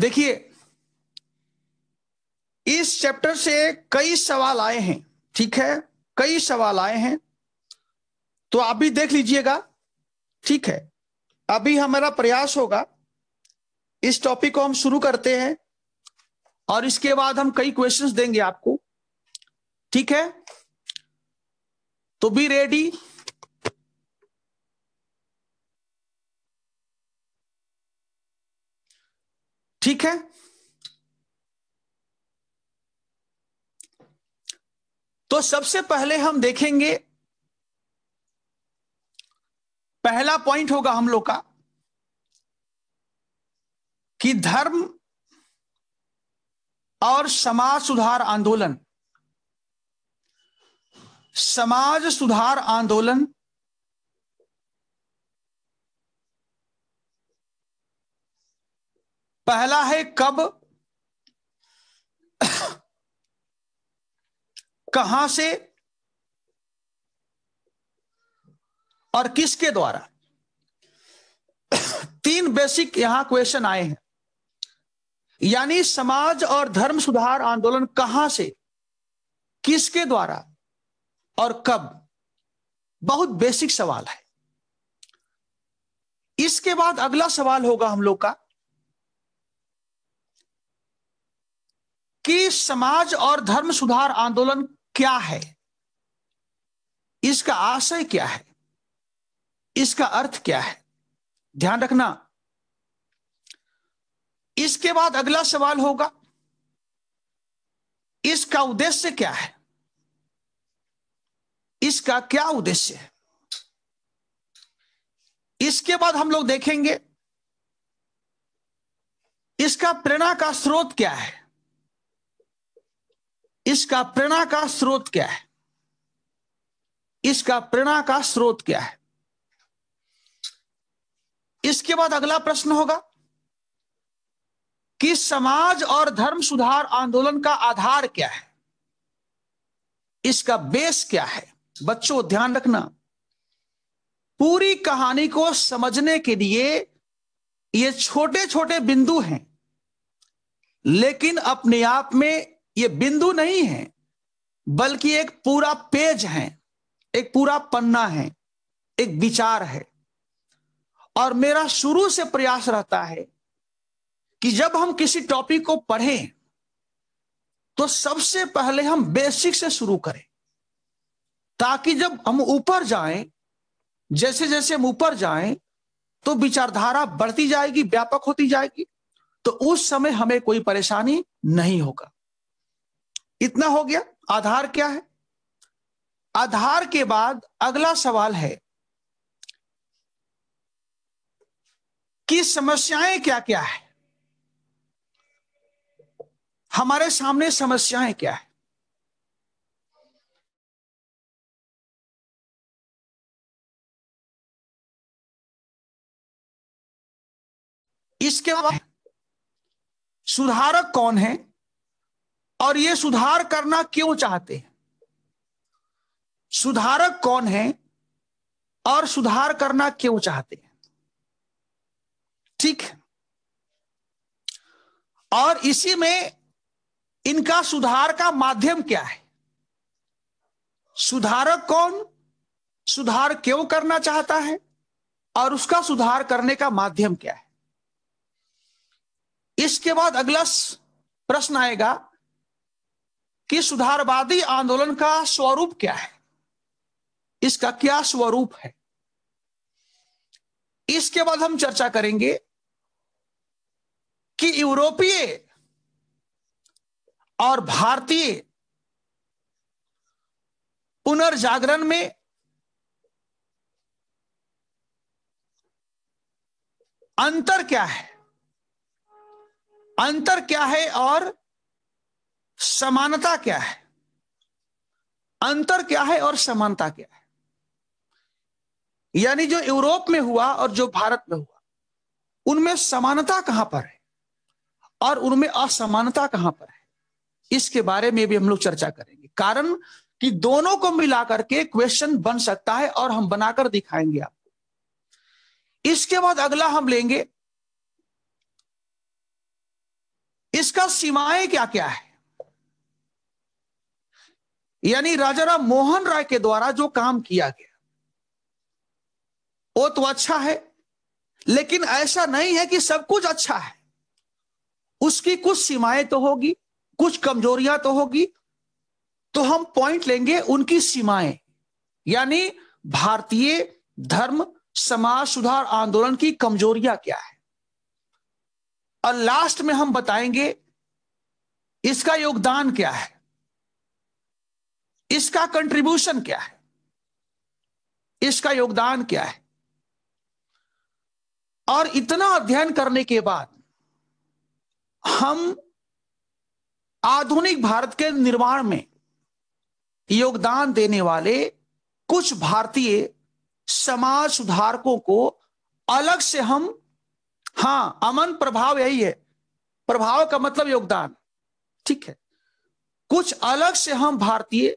देखिए इस चैप्टर से कई सवाल आए हैं ठीक है कई सवाल आए हैं तो आप भी देख लीजिएगा ठीक है अभी हमारा प्रयास होगा इस टॉपिक को हम शुरू करते हैं और इसके बाद हम कई क्वेश्चंस देंगे आपको ठीक है तो बी रेडी ठीक है तो सबसे पहले हम देखेंगे पहला पॉइंट होगा हम लोग का कि धर्म और समाज सुधार आंदोलन समाज सुधार आंदोलन पहला है कब कहां से और किसके द्वारा तीन बेसिक यहां क्वेश्चन आए हैं यानी समाज और धर्म सुधार आंदोलन कहां से किसके द्वारा और कब बहुत बेसिक सवाल है इसके बाद अगला सवाल होगा हम लोग का कि समाज और धर्म सुधार आंदोलन क्या है इसका आशय क्या है इसका अर्थ क्या है ध्यान रखना इसके बाद अगला सवाल होगा इसका उद्देश्य क्या है इसका क्या उद्देश्य है इसके बाद हम लोग देखेंगे इसका प्रेरणा का स्रोत क्या है इसका प्रेरणा का स्रोत क्या है इसका प्रेरणा का स्रोत क्या है इसके बाद अगला प्रश्न होगा कि समाज और धर्म सुधार आंदोलन का आधार क्या है इसका बेस क्या है बच्चों ध्यान रखना पूरी कहानी को समझने के लिए ये छोटे छोटे बिंदु हैं लेकिन अपने आप में ये बिंदु नहीं है बल्कि एक पूरा पेज है एक पूरा पन्ना है एक विचार है और मेरा शुरू से प्रयास रहता है कि जब हम किसी टॉपिक को पढ़ें तो सबसे पहले हम बेसिक से शुरू करें ताकि जब हम ऊपर जाएं जैसे जैसे हम ऊपर जाएं तो विचारधारा बढ़ती जाएगी व्यापक होती जाएगी तो उस समय हमें कोई परेशानी नहीं होगा इतना हो गया आधार क्या है आधार के बाद अगला सवाल है कि समस्याएं क्या क्या है हमारे सामने समस्याएं क्या है इसके बाद सुधारक कौन है और ये सुधार करना क्यों चाहते हैं सुधारक कौन है और सुधार करना क्यों चाहते हैं ठीक और इसी में इनका सुधार का माध्यम क्या है सुधारक कौन सुधार क्यों करना चाहता है और उसका सुधार करने का माध्यम क्या है इसके बाद अगला प्रश्न आएगा कि सुधारवादी आंदोलन का स्वरूप क्या है इसका क्या स्वरूप है इसके बाद हम चर्चा करेंगे कि यूरोपीय और भारतीय पुनर्जागरण में अंतर क्या है अंतर क्या है और समानता क्या है अंतर क्या है और समानता क्या है यानी जो यूरोप में हुआ और जो भारत में हुआ उनमें समानता कहां पर है और उनमें असमानता कहां पर है इसके बारे में भी हम लोग चर्चा करेंगे कारण कि दोनों को मिलाकर के क्वेश्चन बन सकता है और हम बनाकर दिखाएंगे आपको इसके बाद अगला हम लेंगे इसका सीमाएं क्या क्या है यानी राजा राम मोहन राय के द्वारा जो काम किया गया वो तो अच्छा है लेकिन ऐसा नहीं है कि सब कुछ अच्छा है उसकी कुछ सीमाएं तो होगी कुछ कमजोरियां तो होगी तो हम पॉइंट लेंगे उनकी सीमाएं यानी भारतीय धर्म समाज सुधार आंदोलन की कमजोरियां क्या है और लास्ट में हम बताएंगे इसका योगदान क्या है इसका कंट्रीब्यूशन क्या है इसका योगदान क्या है और इतना अध्ययन करने के बाद हम आधुनिक भारत के निर्माण में योगदान देने वाले कुछ भारतीय समाज सुधारकों को अलग से हम हां अमन प्रभाव यही है प्रभाव का मतलब योगदान ठीक है कुछ अलग से हम भारतीय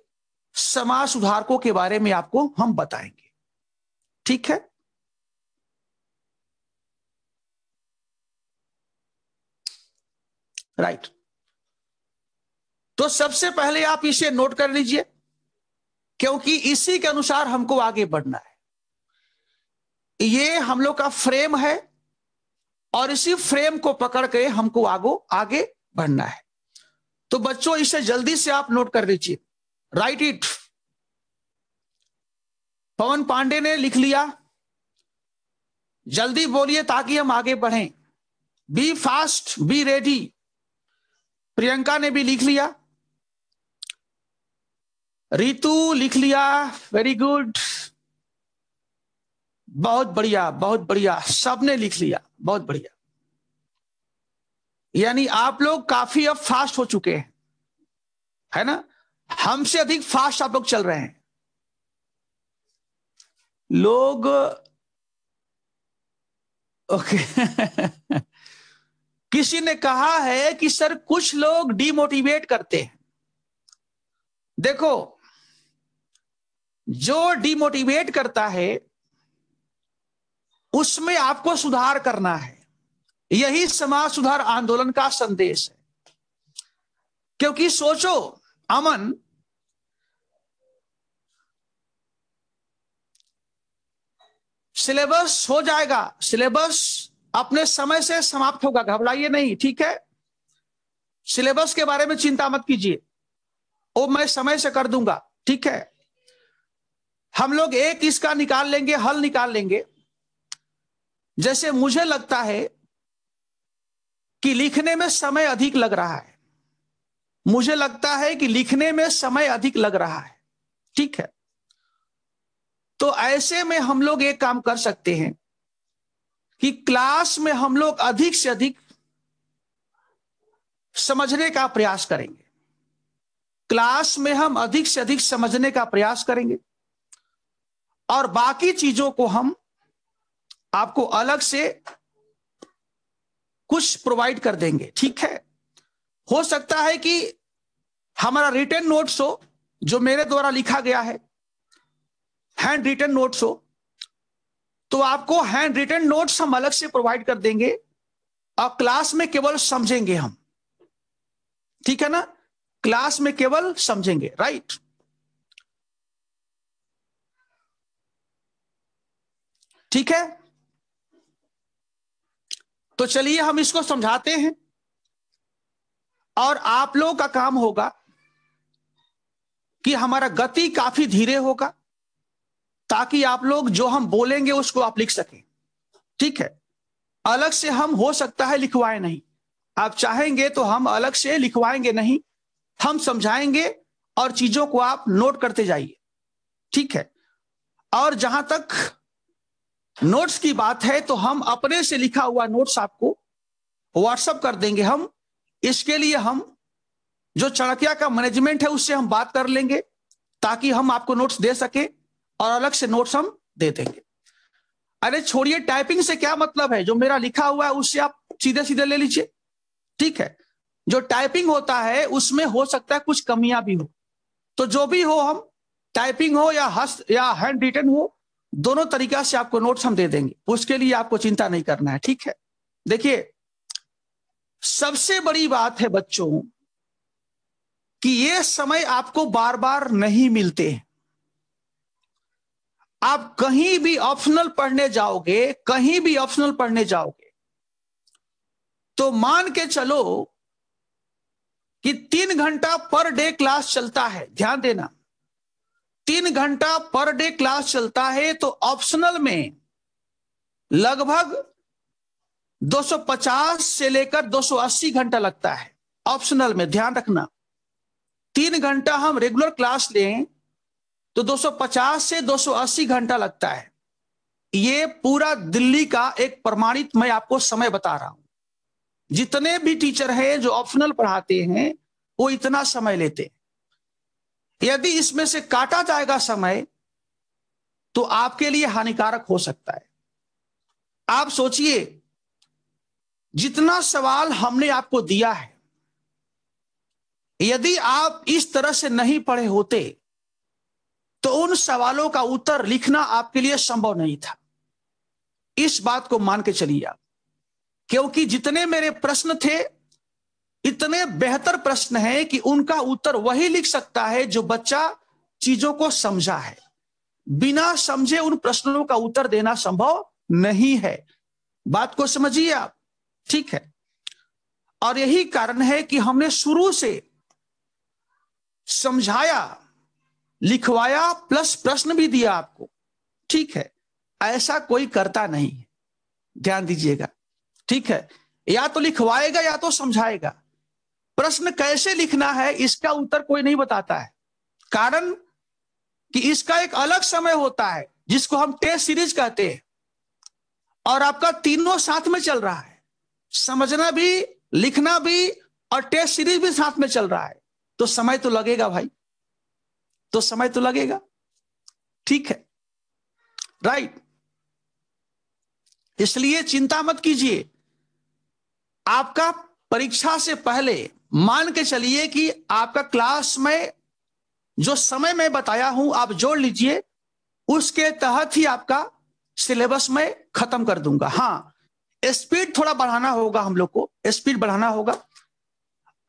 समाज सुधारकों के बारे में आपको हम बताएंगे ठीक है राइट तो सबसे पहले आप इसे नोट कर लीजिए क्योंकि इसी के अनुसार हमको आगे बढ़ना है ये हम लोग का फ्रेम है और इसी फ्रेम को पकड़ के हमको आगो आगे बढ़ना है तो बच्चों इसे जल्दी से आप नोट कर लीजिए राइट इट पवन पांडे ने लिख लिया जल्दी बोलिए ताकि हम आगे बढ़ें be fast be ready Priyanka ने भी लिख लिया रितु लिख लिया वेरी गुड बहुत बढ़िया बहुत बढ़िया सबने लिख लिया बहुत बढ़िया यानी आप लोग काफी अब फास्ट हो चुके हैं है ना हमसे अधिक फास्ट आप लोग चल रहे हैं लोग ओके किसी ने कहा है कि सर कुछ लोग डिमोटिवेट करते हैं देखो जो डिमोटिवेट करता है उसमें आपको सुधार करना है यही समाज सुधार आंदोलन का संदेश है क्योंकि सोचो अमन सिलेबस हो जाएगा सिलेबस अपने समय से समाप्त होगा घबराइए नहीं ठीक है सिलेबस के बारे में चिंता मत कीजिए वो मैं समय से कर दूंगा ठीक है हम लोग एक इसका निकाल लेंगे हल निकाल लेंगे जैसे मुझे लगता है कि लिखने में समय अधिक लग रहा है मुझे लगता है कि लिखने में समय अधिक लग रहा है ठीक है तो ऐसे में हम लोग एक काम कर सकते हैं कि क्लास में हम लोग अधिक से अधिक समझने का प्रयास करेंगे क्लास में हम अधिक से अधिक समझने का प्रयास करेंगे और बाकी चीजों को हम आपको अलग से कुछ प्रोवाइड कर देंगे ठीक है हो सकता है कि हमारा रिटर्न नोट्स हो जो मेरे द्वारा लिखा गया है हैंड रिटर्न नोट्स हो तो आपको हैंड रिटर्न नोट्स हम अलग से प्रोवाइड कर देंगे और क्लास में केवल समझेंगे हम ठीक है ना क्लास में केवल समझेंगे राइट ठीक है तो चलिए हम इसको समझाते हैं और आप लोगों का काम होगा कि हमारा गति काफी धीरे होगा ताकि आप लोग जो हम बोलेंगे उसको आप लिख सकें ठीक है अलग से हम हो सकता है लिखवाए नहीं आप चाहेंगे तो हम अलग से लिखवाएंगे नहीं हम समझाएंगे और चीजों को आप नोट करते जाइए ठीक है और जहां तक नोट्स की बात है तो हम अपने से लिखा हुआ नोट्स आपको व्हाट्सअप कर देंगे हम इसके लिए हम जो चढ़किया का मैनेजमेंट है उससे हम बात कर लेंगे ताकि हम आपको नोट्स दे सके और अलग से नोट्स हम दे देंगे अरे छोड़िए टाइपिंग से क्या मतलब है जो मेरा लिखा हुआ है उससे आप सीधे सीधे ले लीजिए ठीक है जो टाइपिंग होता है उसमें हो सकता है कुछ कमियां भी हो तो जो भी हो हम टाइपिंग हो या हस्त या हैंड रिटर्न हो दोनों तरीका से आपको नोट्स हम दे देंगे उसके लिए आपको चिंता नहीं करना है ठीक है देखिए सबसे बड़ी बात है बच्चों कि ये समय आपको बार बार नहीं मिलते आप कहीं भी ऑप्शनल पढ़ने जाओगे कहीं भी ऑप्शनल पढ़ने जाओगे तो मान के चलो कि तीन घंटा पर डे क्लास चलता है ध्यान देना तीन घंटा पर डे क्लास चलता है तो ऑप्शनल में लगभग 250 से लेकर 280 घंटा लगता है ऑप्शनल में ध्यान रखना तीन घंटा हम रेगुलर क्लास लें तो 250 से 280 घंटा लगता है ये पूरा दिल्ली का एक प्रमाणित मैं आपको समय बता रहा हूं जितने भी टीचर हैं जो ऑप्शनल पढ़ाते हैं वो इतना समय लेते हैं यदि इसमें से काटा जाएगा समय तो आपके लिए हानिकारक हो सकता है आप सोचिए जितना सवाल हमने आपको दिया है यदि आप इस तरह से नहीं पढ़े होते तो उन सवालों का उत्तर लिखना आपके लिए संभव नहीं था इस बात को मान के चलिए आप क्योंकि जितने मेरे प्रश्न थे इतने बेहतर प्रश्न हैं कि उनका उत्तर वही लिख सकता है जो बच्चा चीजों को समझा है बिना समझे उन प्रश्नों का उत्तर देना संभव नहीं है बात को समझिए आप ठीक है और यही कारण है कि हमने शुरू से समझाया लिखवाया प्लस प्रश्न भी दिया आपको ठीक है ऐसा कोई करता नहीं है ध्यान दीजिएगा ठीक है या तो लिखवाएगा या तो समझाएगा प्रश्न कैसे लिखना है इसका उत्तर कोई नहीं बताता है कारण कि इसका एक अलग समय होता है जिसको हम टेस्ट सीरीज कहते हैं और आपका तीनों साथ में चल रहा है समझना भी लिखना भी और टेस्ट सीरीज भी साथ में चल रहा है तो समय तो लगेगा भाई तो समय तो लगेगा ठीक है राइट इसलिए चिंता मत कीजिए आपका परीक्षा से पहले मान के चलिए कि आपका क्लास में जो समय मैं बताया हूं आप जोड़ लीजिए उसके तहत ही आपका सिलेबस में खत्म कर दूंगा हाँ स्पीड थोड़ा बढ़ाना होगा हम लोग को स्पीड बढ़ाना होगा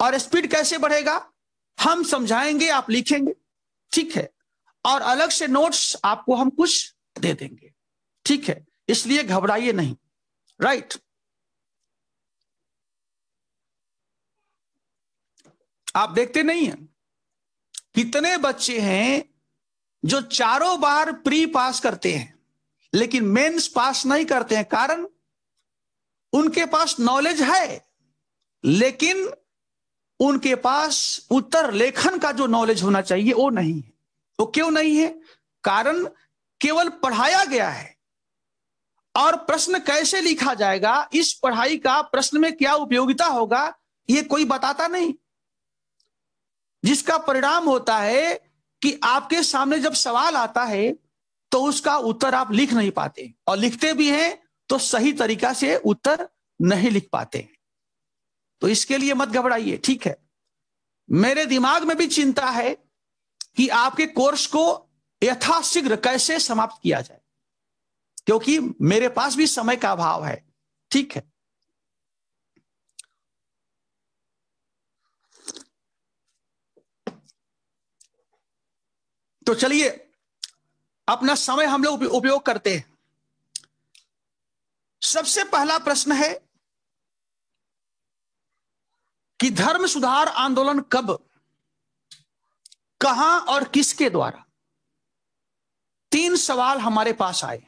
और स्पीड कैसे बढ़ेगा हम समझाएंगे आप लिखेंगे ठीक है और अलग से नोट्स आपको हम कुछ दे देंगे ठीक है इसलिए घबराइए नहीं राइट आप देखते नहीं है कितने बच्चे हैं जो चारों बार प्री पास करते हैं लेकिन मेंस पास नहीं करते हैं कारण उनके पास नॉलेज है लेकिन उनके पास उत्तर लेखन का जो नॉलेज होना चाहिए वो नहीं है वो तो क्यों नहीं है कारण केवल पढ़ाया गया है और प्रश्न कैसे लिखा जाएगा इस पढ़ाई का प्रश्न में क्या उपयोगिता होगा ये कोई बताता नहीं जिसका परिणाम होता है कि आपके सामने जब सवाल आता है तो उसका उत्तर आप लिख नहीं पाते और लिखते भी हैं तो सही तरीका से उत्तर नहीं लिख पाते तो इसके लिए मत घबराइए ठीक है मेरे दिमाग में भी चिंता है कि आपके कोर्स को यथाशीघ्र कैसे समाप्त किया जाए क्योंकि मेरे पास भी समय का अभाव है ठीक है तो चलिए अपना समय हम लोग उपयोग करते हैं सबसे पहला प्रश्न है कि धर्म सुधार आंदोलन कब कहां और किसके द्वारा तीन सवाल हमारे पास आए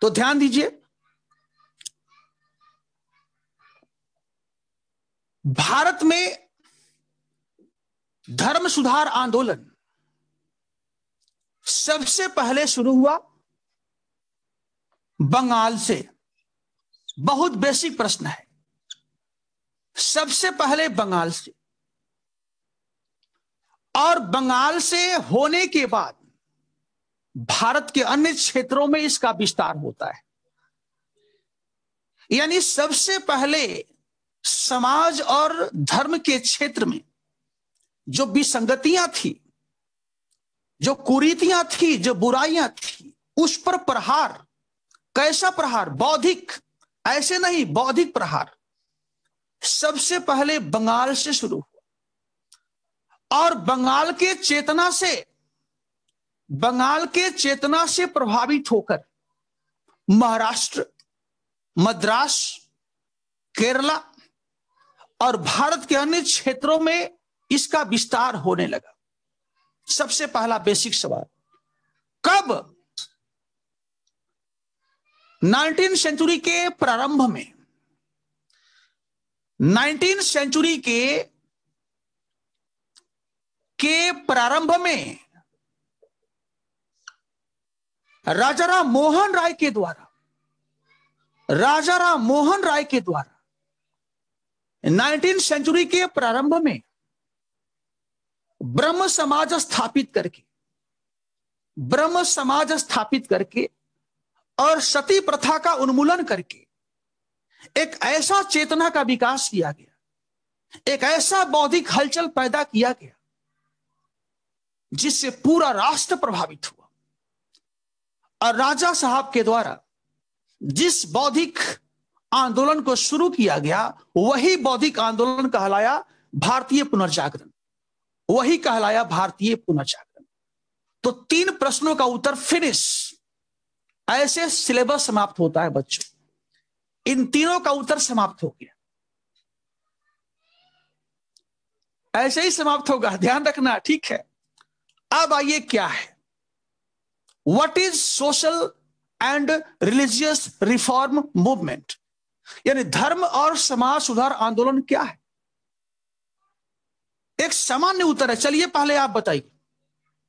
तो ध्यान दीजिए भारत में धर्म सुधार आंदोलन सबसे पहले शुरू हुआ बंगाल से बहुत बेसिक प्रश्न है सबसे पहले बंगाल से और बंगाल से होने के बाद भारत के अन्य क्षेत्रों में इसका विस्तार होता है यानी सबसे पहले समाज और धर्म के क्षेत्र में जो विसंगतियां थी जो कुरीतियां थी जो बुराइयां थी उस पर प्रहार कैसा प्रहार बौद्धिक ऐसे नहीं बौद्धिक प्रहार सबसे पहले बंगाल से शुरू हुआ और बंगाल के चेतना से बंगाल के चेतना से प्रभावित होकर महाराष्ट्र मद्रास केरला और भारत के अन्य क्षेत्रों में इसका विस्तार होने लगा सबसे पहला बेसिक सवाल कब नाइनटीन सेंचुरी के प्रारंभ में नाइनटीन सेंचुरी के के प्रारंभ में राजा राम मोहन राय के द्वारा राजा राम मोहन राय के द्वारा नाइनटीन सेंचुरी के प्रारंभ में ब्रह्म समाज स्थापित करके ब्रह्म समाज स्थापित करके और सती प्रथा का उन्मूलन करके एक ऐसा चेतना का विकास किया गया एक ऐसा बौद्धिक हलचल पैदा किया गया जिससे पूरा राष्ट्र प्रभावित हुआ और राजा साहब के द्वारा जिस बौद्धिक आंदोलन को शुरू किया गया वही बौद्धिक आंदोलन कहलाया भारतीय पुनर्जागरण वही कहलाया भारतीय पुनर्जागरण तो तीन प्रश्नों का उत्तर फिनिश ऐसे सिलेबस समाप्त होता है बच्चों इन तीनों का उत्तर समाप्त हो गया ऐसे ही समाप्त होगा ध्यान रखना ठीक है अब आइए क्या है what is social and religious reform movement यानी धर्म और समाज सुधार आंदोलन क्या है एक सामान्य उत्तर है चलिए पहले आप बताइए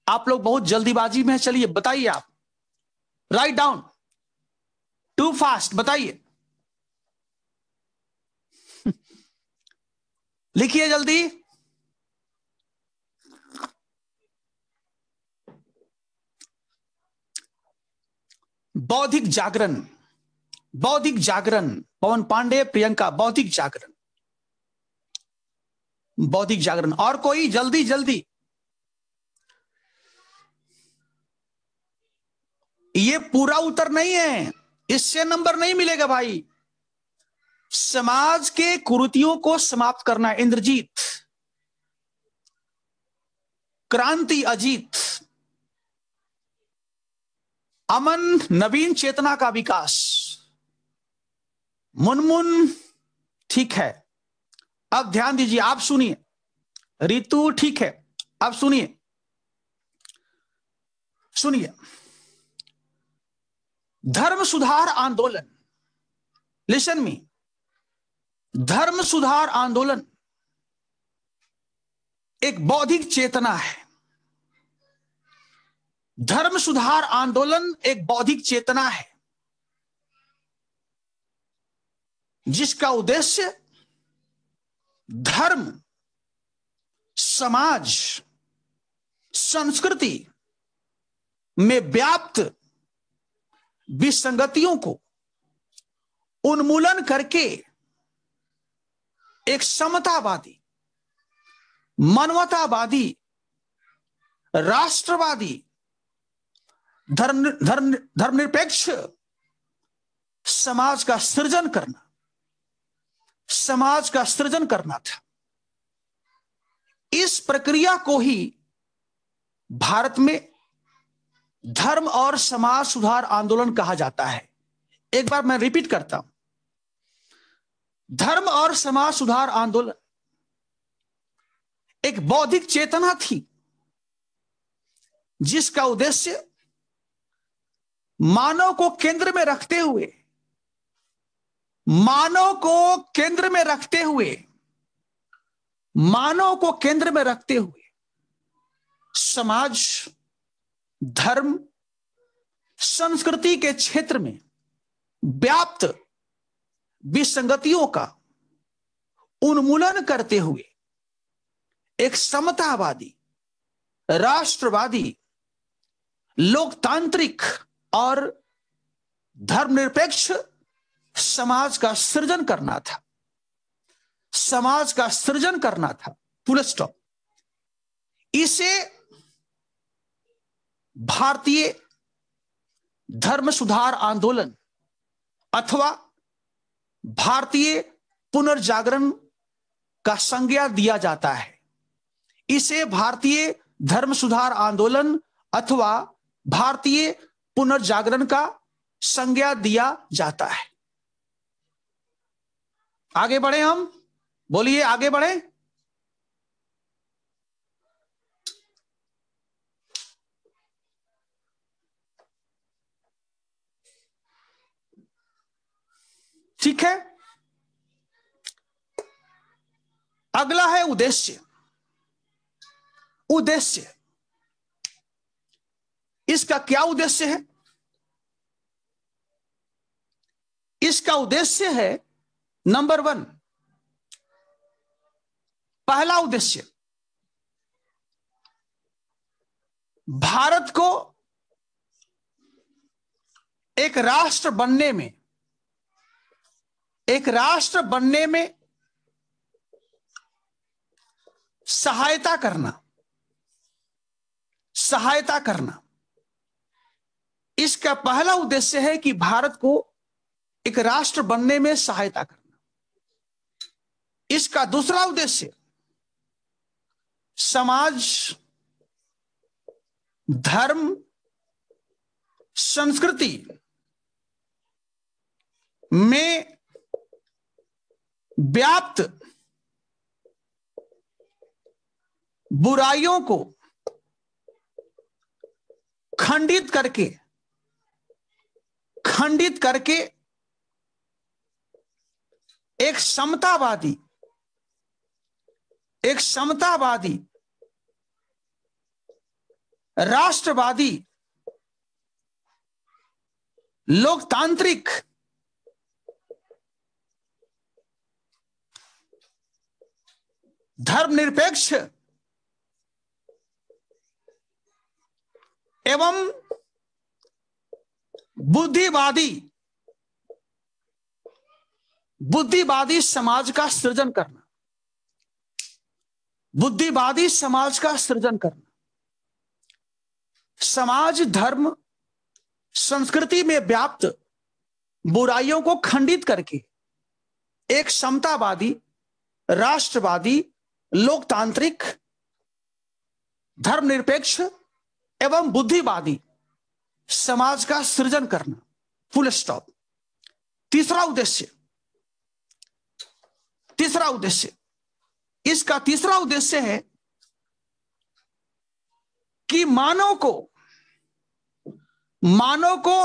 आप लोग बहुत जल्दीबाजी में है चलिए बताइए आप राइट डाउन टू फास्ट बताइए लिखिए जल्दी बौद्धिक जागरण बौद्धिक जागरण पवन पांडे प्रियंका बौद्धिक जागरण बौद्धिक जागरण और कोई जल्दी जल्दी ये पूरा उत्तर नहीं है इससे नंबर नहीं मिलेगा भाई समाज के कुरुतियों को समाप्त करना इंद्रजीत क्रांति अजीत अमन नवीन चेतना का विकास मुनमुन ठीक है अब ध्यान दीजिए आप सुनिए ऋतु ठीक है अब सुनिए सुनिए धर्म सुधार आंदोलन लिसन मी धर्म सुधार आंदोलन एक बौद्धिक चेतना है धर्म सुधार आंदोलन एक बौद्धिक चेतना है जिसका उद्देश्य धर्म समाज संस्कृति में व्याप्त विसंगतियों को उन्मूलन करके एक समतावादी मानवतावादी राष्ट्रवादी धर्म धर्म धर्मनिरपेक्ष समाज का सृजन करना समाज का सृजन करना था इस प्रक्रिया को ही भारत में धर्म और समाज सुधार आंदोलन कहा जाता है एक बार मैं रिपीट करता हूं धर्म और समाज सुधार आंदोलन एक बौद्धिक चेतना थी जिसका उद्देश्य मानव को केंद्र में रखते हुए मानव को केंद्र में रखते हुए मानव को केंद्र में रखते हुए समाज धर्म संस्कृति के क्षेत्र में व्याप्त विसंगतियों का उन्मूलन करते हुए एक समतावादी राष्ट्रवादी लोकतांत्रिक और धर्मनिरपेक्ष समाज का सृजन करना था समाज का सृजन करना था फुल स्टॉप इसे भारतीय धर्म सुधार आंदोलन अथवा भारतीय पुनर्जागरण का संज्ञा दिया जाता है इसे भारतीय धर्म सुधार आंदोलन अथवा भारतीय पुनर्जागरण का संज्ञा दिया जाता है आगे बढ़े हम बोलिए आगे बढ़े ठीक है अगला है उद्देश्य उद्देश्य इसका क्या उद्देश्य है इसका उद्देश्य है नंबर वन पहला उद्देश्य भारत को एक राष्ट्र बनने में एक राष्ट्र बनने में सहायता करना सहायता करना इसका पहला उद्देश्य है कि भारत को एक राष्ट्र बनने में सहायता करना इसका दूसरा उद्देश्य समाज धर्म संस्कृति में व्याप्त बुराइयों को खंडित करके खंडित करके एक समतावादी एक समतावादी राष्ट्रवादी लोकतांत्रिक धर्मनिरपेक्ष एवं बुद्धिवादी बुद्धिवादी समाज का सृजन करना बुद्धिवादी समाज का सृजन करना समाज धर्म संस्कृति में व्याप्त बुराइयों को खंडित करके एक समतावादी राष्ट्रवादी लोकतांत्रिक धर्मनिरपेक्ष एवं बुद्धिवादी समाज का सृजन करना फुल स्टॉप तीसरा उद्देश्य तीसरा उद्देश्य इसका तीसरा उद्देश्य है कि मानव को मानव को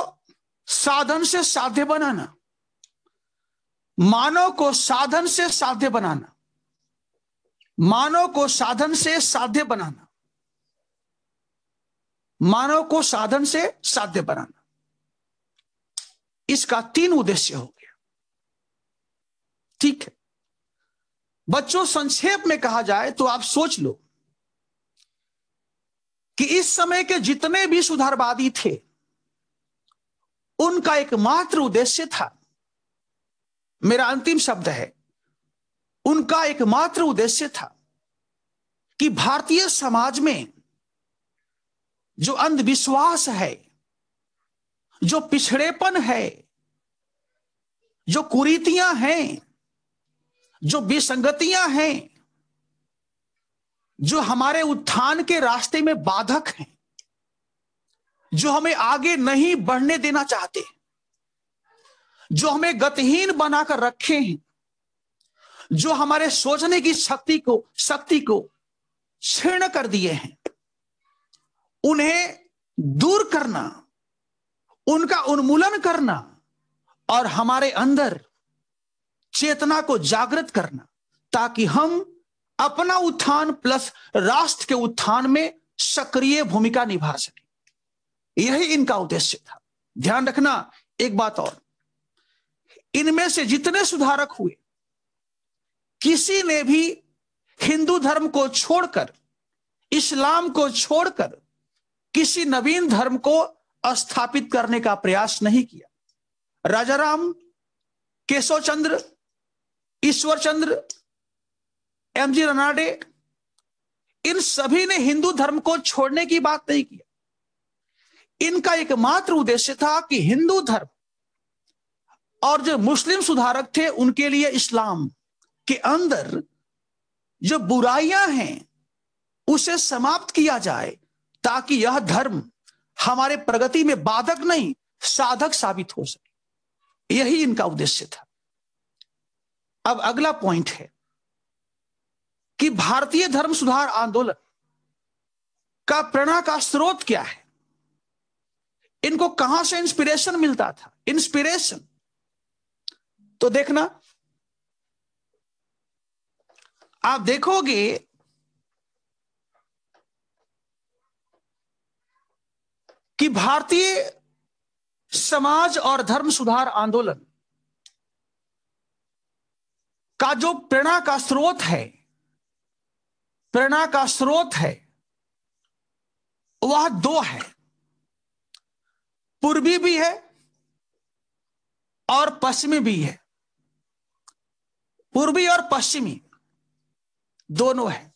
साधन से साध्य बनाना मानव को साधन से साध्य बनाना मानव को साधन से साध्य बनाना मानव को साधन से साध्य बनाना इसका तीन उद्देश्य हो गया ठीक है बच्चों संक्षेप में कहा जाए तो आप सोच लो कि इस समय के जितने भी सुधारवादी थे उनका एकमात्र उद्देश्य था मेरा अंतिम शब्द है उनका एकमात्र उद्देश्य था कि भारतीय समाज में जो अंधविश्वास है जो पिछड़ेपन है जो कुरीतियां हैं जो विसंगतियां हैं जो हमारे उत्थान के रास्ते में बाधक हैं जो हमें आगे नहीं बढ़ने देना चाहते जो हमें गतिहीन बनाकर रखे हैं जो हमारे सोचने की शक्ति को शक्ति को क्षीर्ण कर दिए हैं उन्हें दूर करना उनका उन्मूलन करना और हमारे अंदर चेतना को जागृत करना ताकि हम अपना उत्थान प्लस राष्ट्र के उत्थान में सक्रिय भूमिका निभा सके यही इनका उद्देश्य था ध्यान रखना एक बात और इनमें से जितने सुधारक हुए किसी ने भी हिंदू धर्म को छोड़कर इस्लाम को छोड़कर किसी नवीन धर्म को स्थापित करने का प्रयास नहीं किया राजाराम केशव चंद्र ईश्वर चंद्र एम जी रनाडे इन सभी ने हिंदू धर्म को छोड़ने की बात नहीं किया इनका एकमात्र उद्देश्य था कि हिंदू धर्म और जो मुस्लिम सुधारक थे उनके लिए इस्लाम के अंदर जो बुराइयां हैं उसे समाप्त किया जाए ताकि यह धर्म हमारे प्रगति में बाधक नहीं साधक साबित हो सके यही इनका उद्देश्य था अब अगला पॉइंट है कि भारतीय धर्म सुधार आंदोलन का प्रेरणा का स्रोत क्या है इनको कहां से इंस्पिरेशन मिलता था इंस्पिरेशन तो देखना आप देखोगे कि भारतीय समाज और धर्म सुधार आंदोलन का जो प्रेरणा का स्रोत है प्रेरणा का स्रोत है वह दो है पूर्वी भी है और पश्चिमी भी है पूर्वी और पश्चिमी दोनों है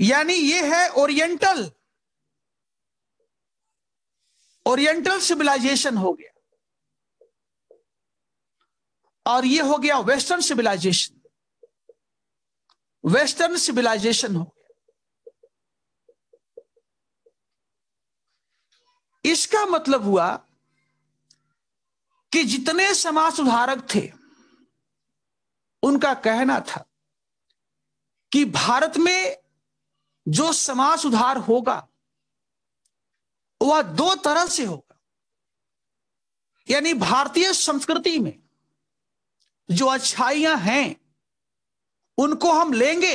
यानी ये है ओरिएंटल ओरिएंटल सिविलाइजेशन हो गया और ये हो गया वेस्टर्न सिविलाइजेशन वेस्टर्न सिविलाइजेशन हो गया इसका मतलब हुआ कि जितने समाज सुधारक थे उनका कहना था कि भारत में जो समाज सुधार होगा वह दो तरह से होगा यानी भारतीय संस्कृति में जो अच्छाइयां हैं उनको हम लेंगे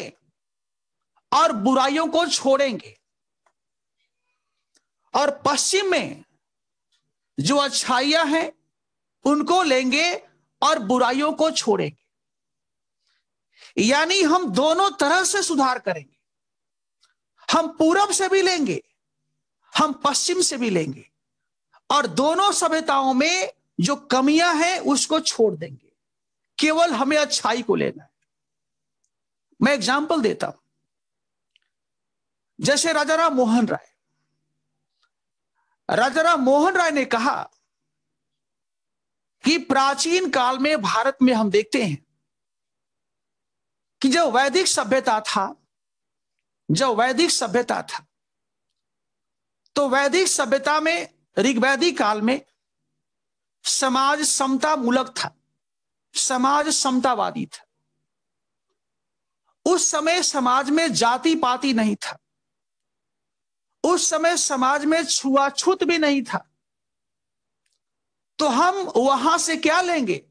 और बुराइयों को छोड़ेंगे और पश्चिम में जो अच्छाइयां हैं उनको लेंगे और बुराइयों को छोड़ेंगे यानी हम दोनों तरह से सुधार करेंगे हम पूरब से भी लेंगे हम पश्चिम से भी लेंगे और दोनों सभ्यताओं में जो कमियां हैं उसको छोड़ देंगे केवल हमें अच्छाई को लेना है मैं एग्जाम्पल देता हूं जैसे राजा राम मोहन राय राजा राम मोहन राय ने कहा कि प्राचीन काल में भारत में हम देखते हैं कि जो वैदिक सभ्यता था जो वैदिक सभ्यता था तो वैदिक सभ्यता में ऋग्वैदिक काल में समाज समता मूलक था समाज समतावादी था उस समय समाज में जाति पाति नहीं था उस समय समाज में छुआछूत भी नहीं था तो हम वहां से क्या लेंगे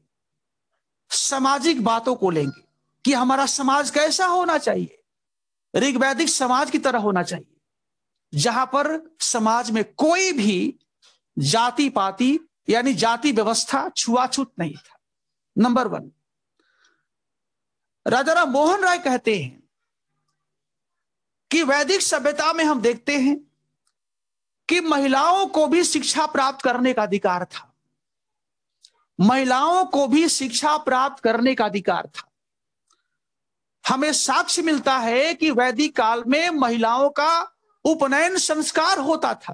सामाजिक बातों को लेंगे कि हमारा समाज कैसा होना चाहिए ऋग्वैदिक समाज की तरह होना चाहिए जहां पर समाज में कोई भी जाति पाति यानी जाति व्यवस्था छुआछूत नहीं था नंबर वन राजा राम मोहन राय कहते हैं कि वैदिक सभ्यता में हम देखते हैं कि महिलाओं को भी शिक्षा प्राप्त करने का अधिकार था महिलाओं को भी शिक्षा प्राप्त करने का अधिकार था हमें साक्ष्य मिलता है कि वैदिक काल में महिलाओं का उपनयन संस्कार होता था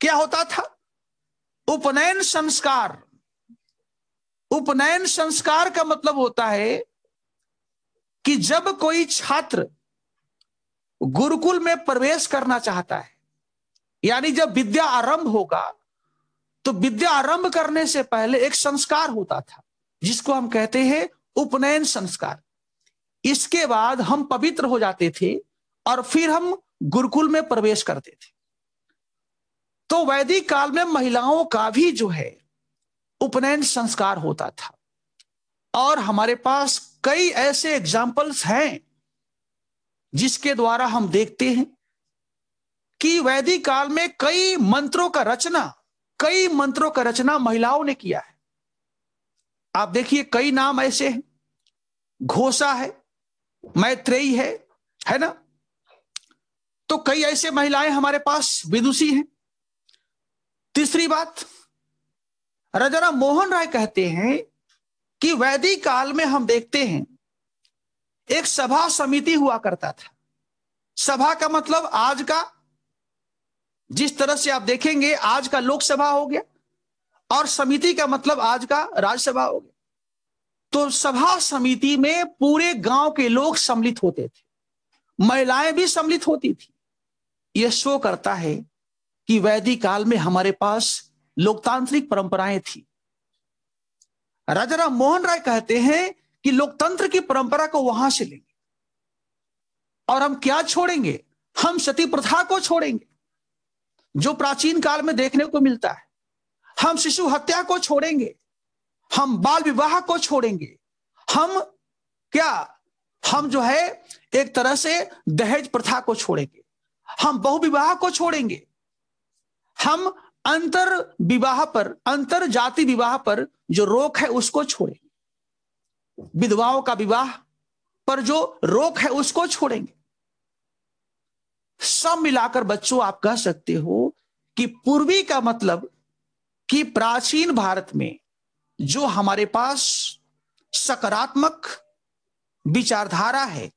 क्या होता था उपनयन संस्कार उपनयन संस्कार का मतलब होता है कि जब कोई छात्र गुरुकुल में प्रवेश करना चाहता है यानी जब विद्या आरंभ होगा तो विद्या आरंभ करने से पहले एक संस्कार होता था जिसको हम कहते हैं उपनयन संस्कार इसके बाद हम पवित्र हो जाते थे और फिर हम गुरुकुल में प्रवेश करते थे तो वैदिक काल में महिलाओं का भी जो है उपनयन संस्कार होता था और हमारे पास कई ऐसे एग्जाम्पल्स हैं जिसके द्वारा हम देखते हैं कि वैदिक काल में कई मंत्रों का रचना कई मंत्रों का रचना महिलाओं ने किया है आप देखिए कई नाम ऐसे हैं घोषा है मैत्रेयी है है ना तो कई ऐसे महिलाएं हमारे पास विदुषी हैं तीसरी बात राजाराम मोहन राय कहते हैं कि वैदिक काल में हम देखते हैं एक सभा समिति हुआ करता था सभा का मतलब आज का जिस तरह से आप देखेंगे आज का लोकसभा हो गया और समिति का मतलब आज का राज्यसभा हो गया तो सभा समिति में पूरे गांव के लोग सम्मिलित होते थे महिलाएं भी सम्मिलित होती थी यह शो करता है कि वैदिक काल में हमारे पास लोकतांत्रिक परंपराएं थी राजा राम मोहन राय कहते हैं कि लोकतंत्र की परंपरा को वहां से लेंगे और हम क्या छोड़ेंगे हम सती प्रथा को छोड़ेंगे जो प्राचीन काल में देखने को मिलता है हम शिशु हत्या को छोड़ेंगे हम बाल विवाह को छोड़ेंगे हम क्या हम जो है एक तरह से दहेज प्रथा को छोड़ेंगे हम बहु विवाह को छोड़ेंगे हम अंतर विवाह पर अंतर जाति विवाह पर जो रोक है उसको छोड़ेंगे विधवाओं का विवाह पर जो रोक है उसको छोड़ेंगे सब मिलाकर बच्चों आप कह सकते हो कि पूर्वी का मतलब कि प्राचीन भारत में जो हमारे पास सकारात्मक विचारधारा है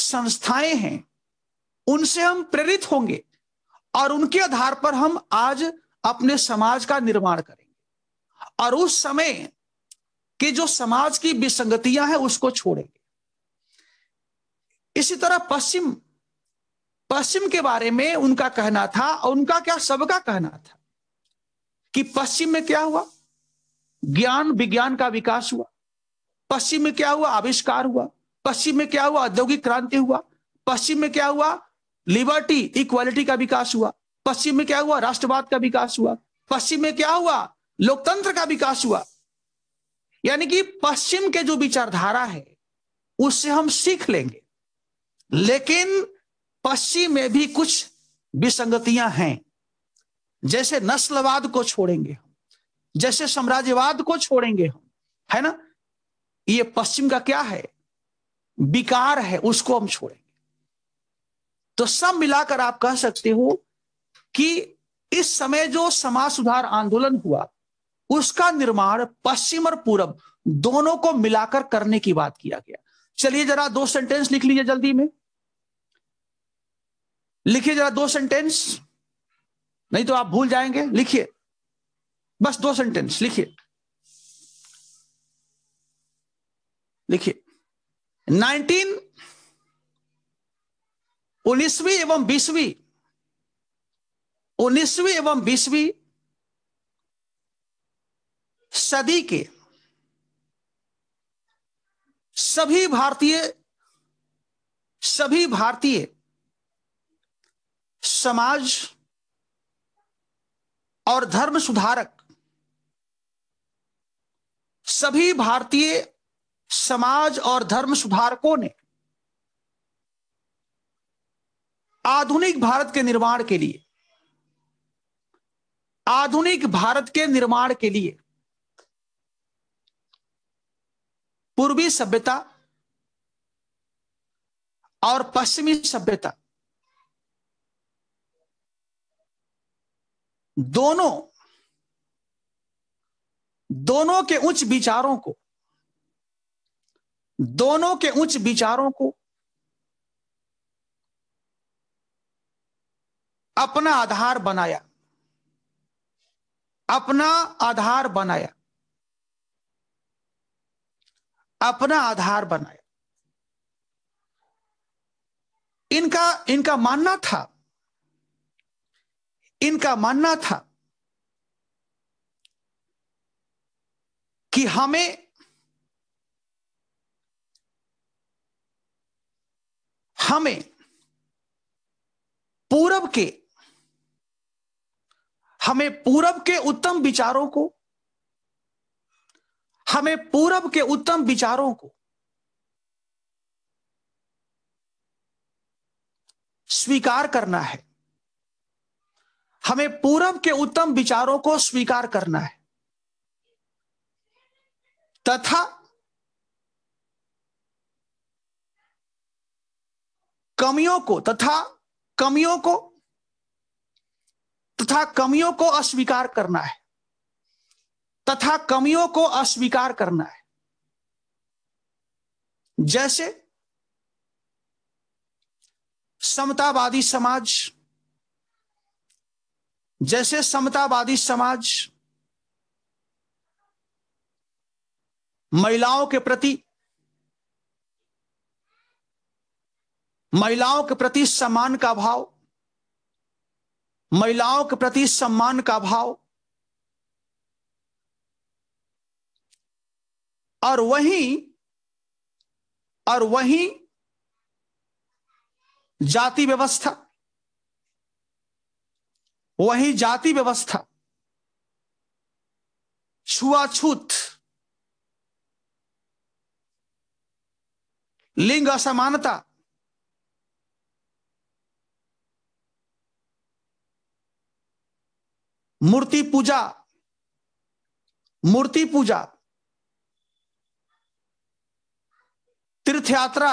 संस्थाएं हैं उनसे हम प्रेरित होंगे और उनके आधार पर हम आज अपने समाज का निर्माण करेंगे और उस समय के जो समाज की विसंगतियां हैं उसको छोड़ेंगे इसी तरह पश्चिम पश्चिम के बारे में उनका कहना था और उनका क्या सबका कहना था कि पश्चिम में क्या हुआ ज्ञान विज्ञान का विकास हुआ पश्चिम में क्या हुआ आविष्कार हुआ पश्चिम में क्या हुआ औद्योगिक क्रांति हुआ पश्चिम में क्या हुआ लिबर्टी इक्वालिटी का विकास हुआ पश्चिम में क्या हुआ राष्ट्रवाद का विकास हुआ पश्चिम में क्या हुआ लोकतंत्र का विकास हुआ यानी कि पश्चिम के जो विचारधारा है उससे हम सीख लेंगे लेकिन पश्चिम में भी कुछ विसंगतियां हैं जैसे नस्लवाद को छोड़ेंगे हम जैसे साम्राज्यवाद को छोड़ेंगे हम है ना ये पश्चिम का क्या है विकार है उसको हम छोड़ेंगे तो सब मिलाकर आप कह सकते हो कि इस समय जो समाज सुधार आंदोलन हुआ उसका निर्माण पश्चिम और पूरब दोनों को मिलाकर करने की बात किया गया चलिए जरा दो सेंटेंस लिख लीजिए जल्दी में लिखिए जरा दो सेंटेंस नहीं तो आप भूल जाएंगे लिखिए बस दो सेंटेंस लिखिए लिखिए नाइनटीन उन्नीसवीं एवं बीसवीं उन्नीसवीं एवं बीसवीं सदी के सभी भारतीय सभी भारतीय समाज और धर्म सुधारक सभी भारतीय समाज और धर्म सुधारकों ने आधुनिक भारत के निर्माण के लिए आधुनिक भारत के निर्माण के लिए पूर्वी सभ्यता और पश्चिमी सभ्यता दोनों दोनों के उच्च विचारों को दोनों के उच्च विचारों को अपना आधार बनाया अपना आधार बनाया अपना आधार बनाया इनका इनका मानना था इनका मानना था कि हमें हमें पूरब के हमें पूरब के उत्तम विचारों को हमें पूरब के उत्तम विचारों को स्वीकार करना है हमें पूरब के उत्तम विचारों को स्वीकार करना है तथा कमियों को तथा कमियों को तथा कमियों को अस्वीकार करना है तथा कमियों को अस्वीकार करना है जैसे समतावादी समाज जैसे समतावादी समाज महिलाओं के प्रति महिलाओं के प्रति सम्मान का भाव महिलाओं के प्रति सम्मान का भाव और वहीं और वहीं जाति व्यवस्था वहीं जाति व्यवस्था छुआछूत लिंग असमानता मूर्ति पूजा मूर्ति पूजा तीर्थ यात्रा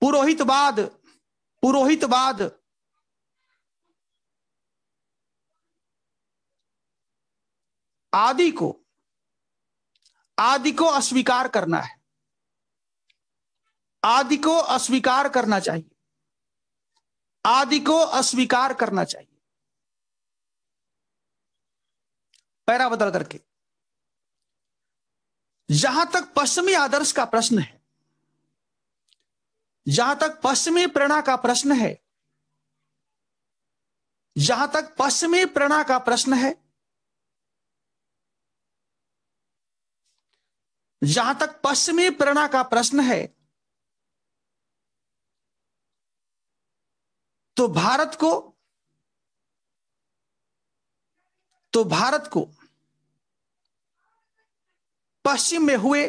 पुरोहितवाद पुरोहितवाद आदि को आदि को अस्वीकार करना है आदि को अस्वीकार करना चाहिए आदि को अस्वीकार करना चाहिए पैरा बदल करके जहां तक पश्चिमी आदर्श का प्रश्न है जहां तक पश्चिमी प्रेरणा का प्रश्न है जहां तक पश्चिमी प्रेरणा का प्रश्न है जहां तक पश्चिमी प्रेरणा का प्रश्न है तो भारत को तो भारत को पश्चिम में हुए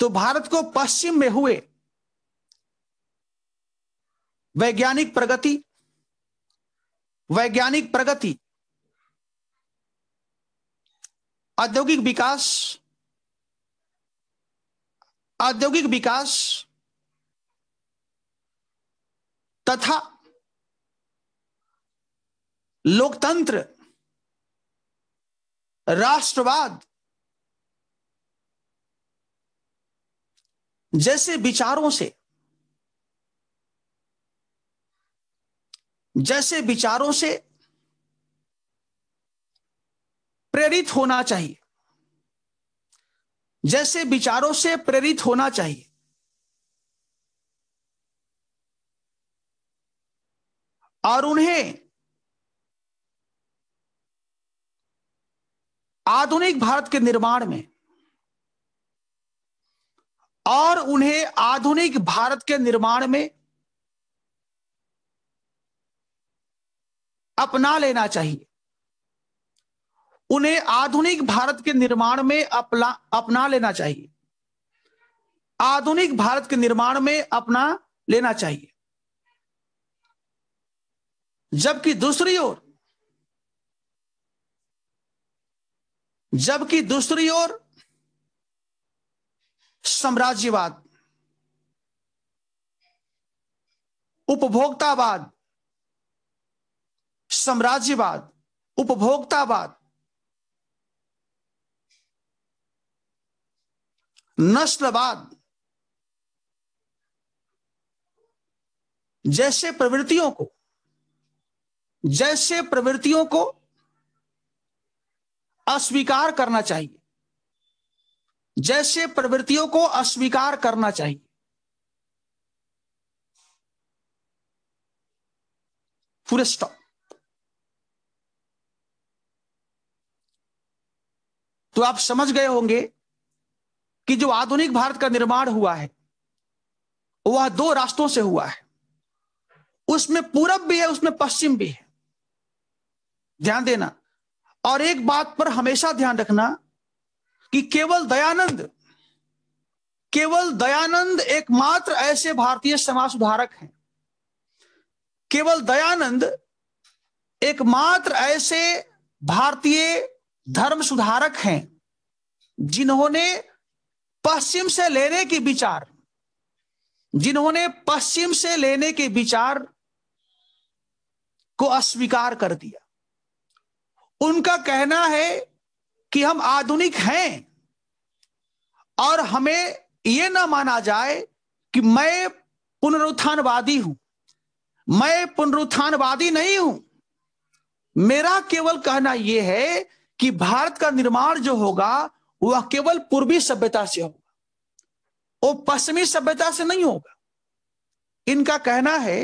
तो भारत को पश्चिम में हुए वैज्ञानिक प्रगति वैज्ञानिक प्रगति औद्योगिक विकास औद्योगिक विकास तथा लोकतंत्र राष्ट्रवाद जैसे विचारों से जैसे विचारों से प्रेरित होना चाहिए जैसे विचारों से प्रेरित होना चाहिए और उन्हें आधुनिक भारत के निर्माण में और उन्हें आधुनिक भारत के निर्माण में अपना लेना चाहिए उन्हें आधुनिक भारत के निर्माण में अपना अपना लेना चाहिए आधुनिक भारत के निर्माण में अपना लेना चाहिए जबकि दूसरी ओर जबकि दूसरी ओर साम्राज्यवाद उपभोक्तावाद साम्राज्यवाद उपभोक्तावाद नस्लवाद जैसे प्रवृत्तियों को जैसे प्रवृत्तियों को अस्वीकार करना चाहिए जैसे प्रवृत्तियों को अस्वीकार करना चाहिए पूरे स्टॉप तो आप समझ गए होंगे कि जो आधुनिक भारत का निर्माण हुआ है वह दो रास्तों से हुआ है उसमें पूरब भी है उसमें पश्चिम भी है ध्यान देना और एक बात पर हमेशा ध्यान रखना कि केवल दयानंद केवल दयानंद एकमात्र ऐसे भारतीय समाज सुधारक हैं केवल दयानंद एकमात्र ऐसे भारतीय धर्म सुधारक हैं जिन्होंने पश्चिम से लेने के विचार जिन्होंने पश्चिम से लेने के विचार को अस्वीकार कर दिया उनका कहना है कि हम आधुनिक हैं और हमें यह ना माना जाए कि मैं पुनरुत्थानवादी हूं मैं पुनरुत्थानवादी नहीं हूं मेरा केवल कहना यह है कि भारत का निर्माण जो होगा वह केवल पूर्वी सभ्यता से होगा वो पश्चिमी सभ्यता से नहीं होगा इनका कहना है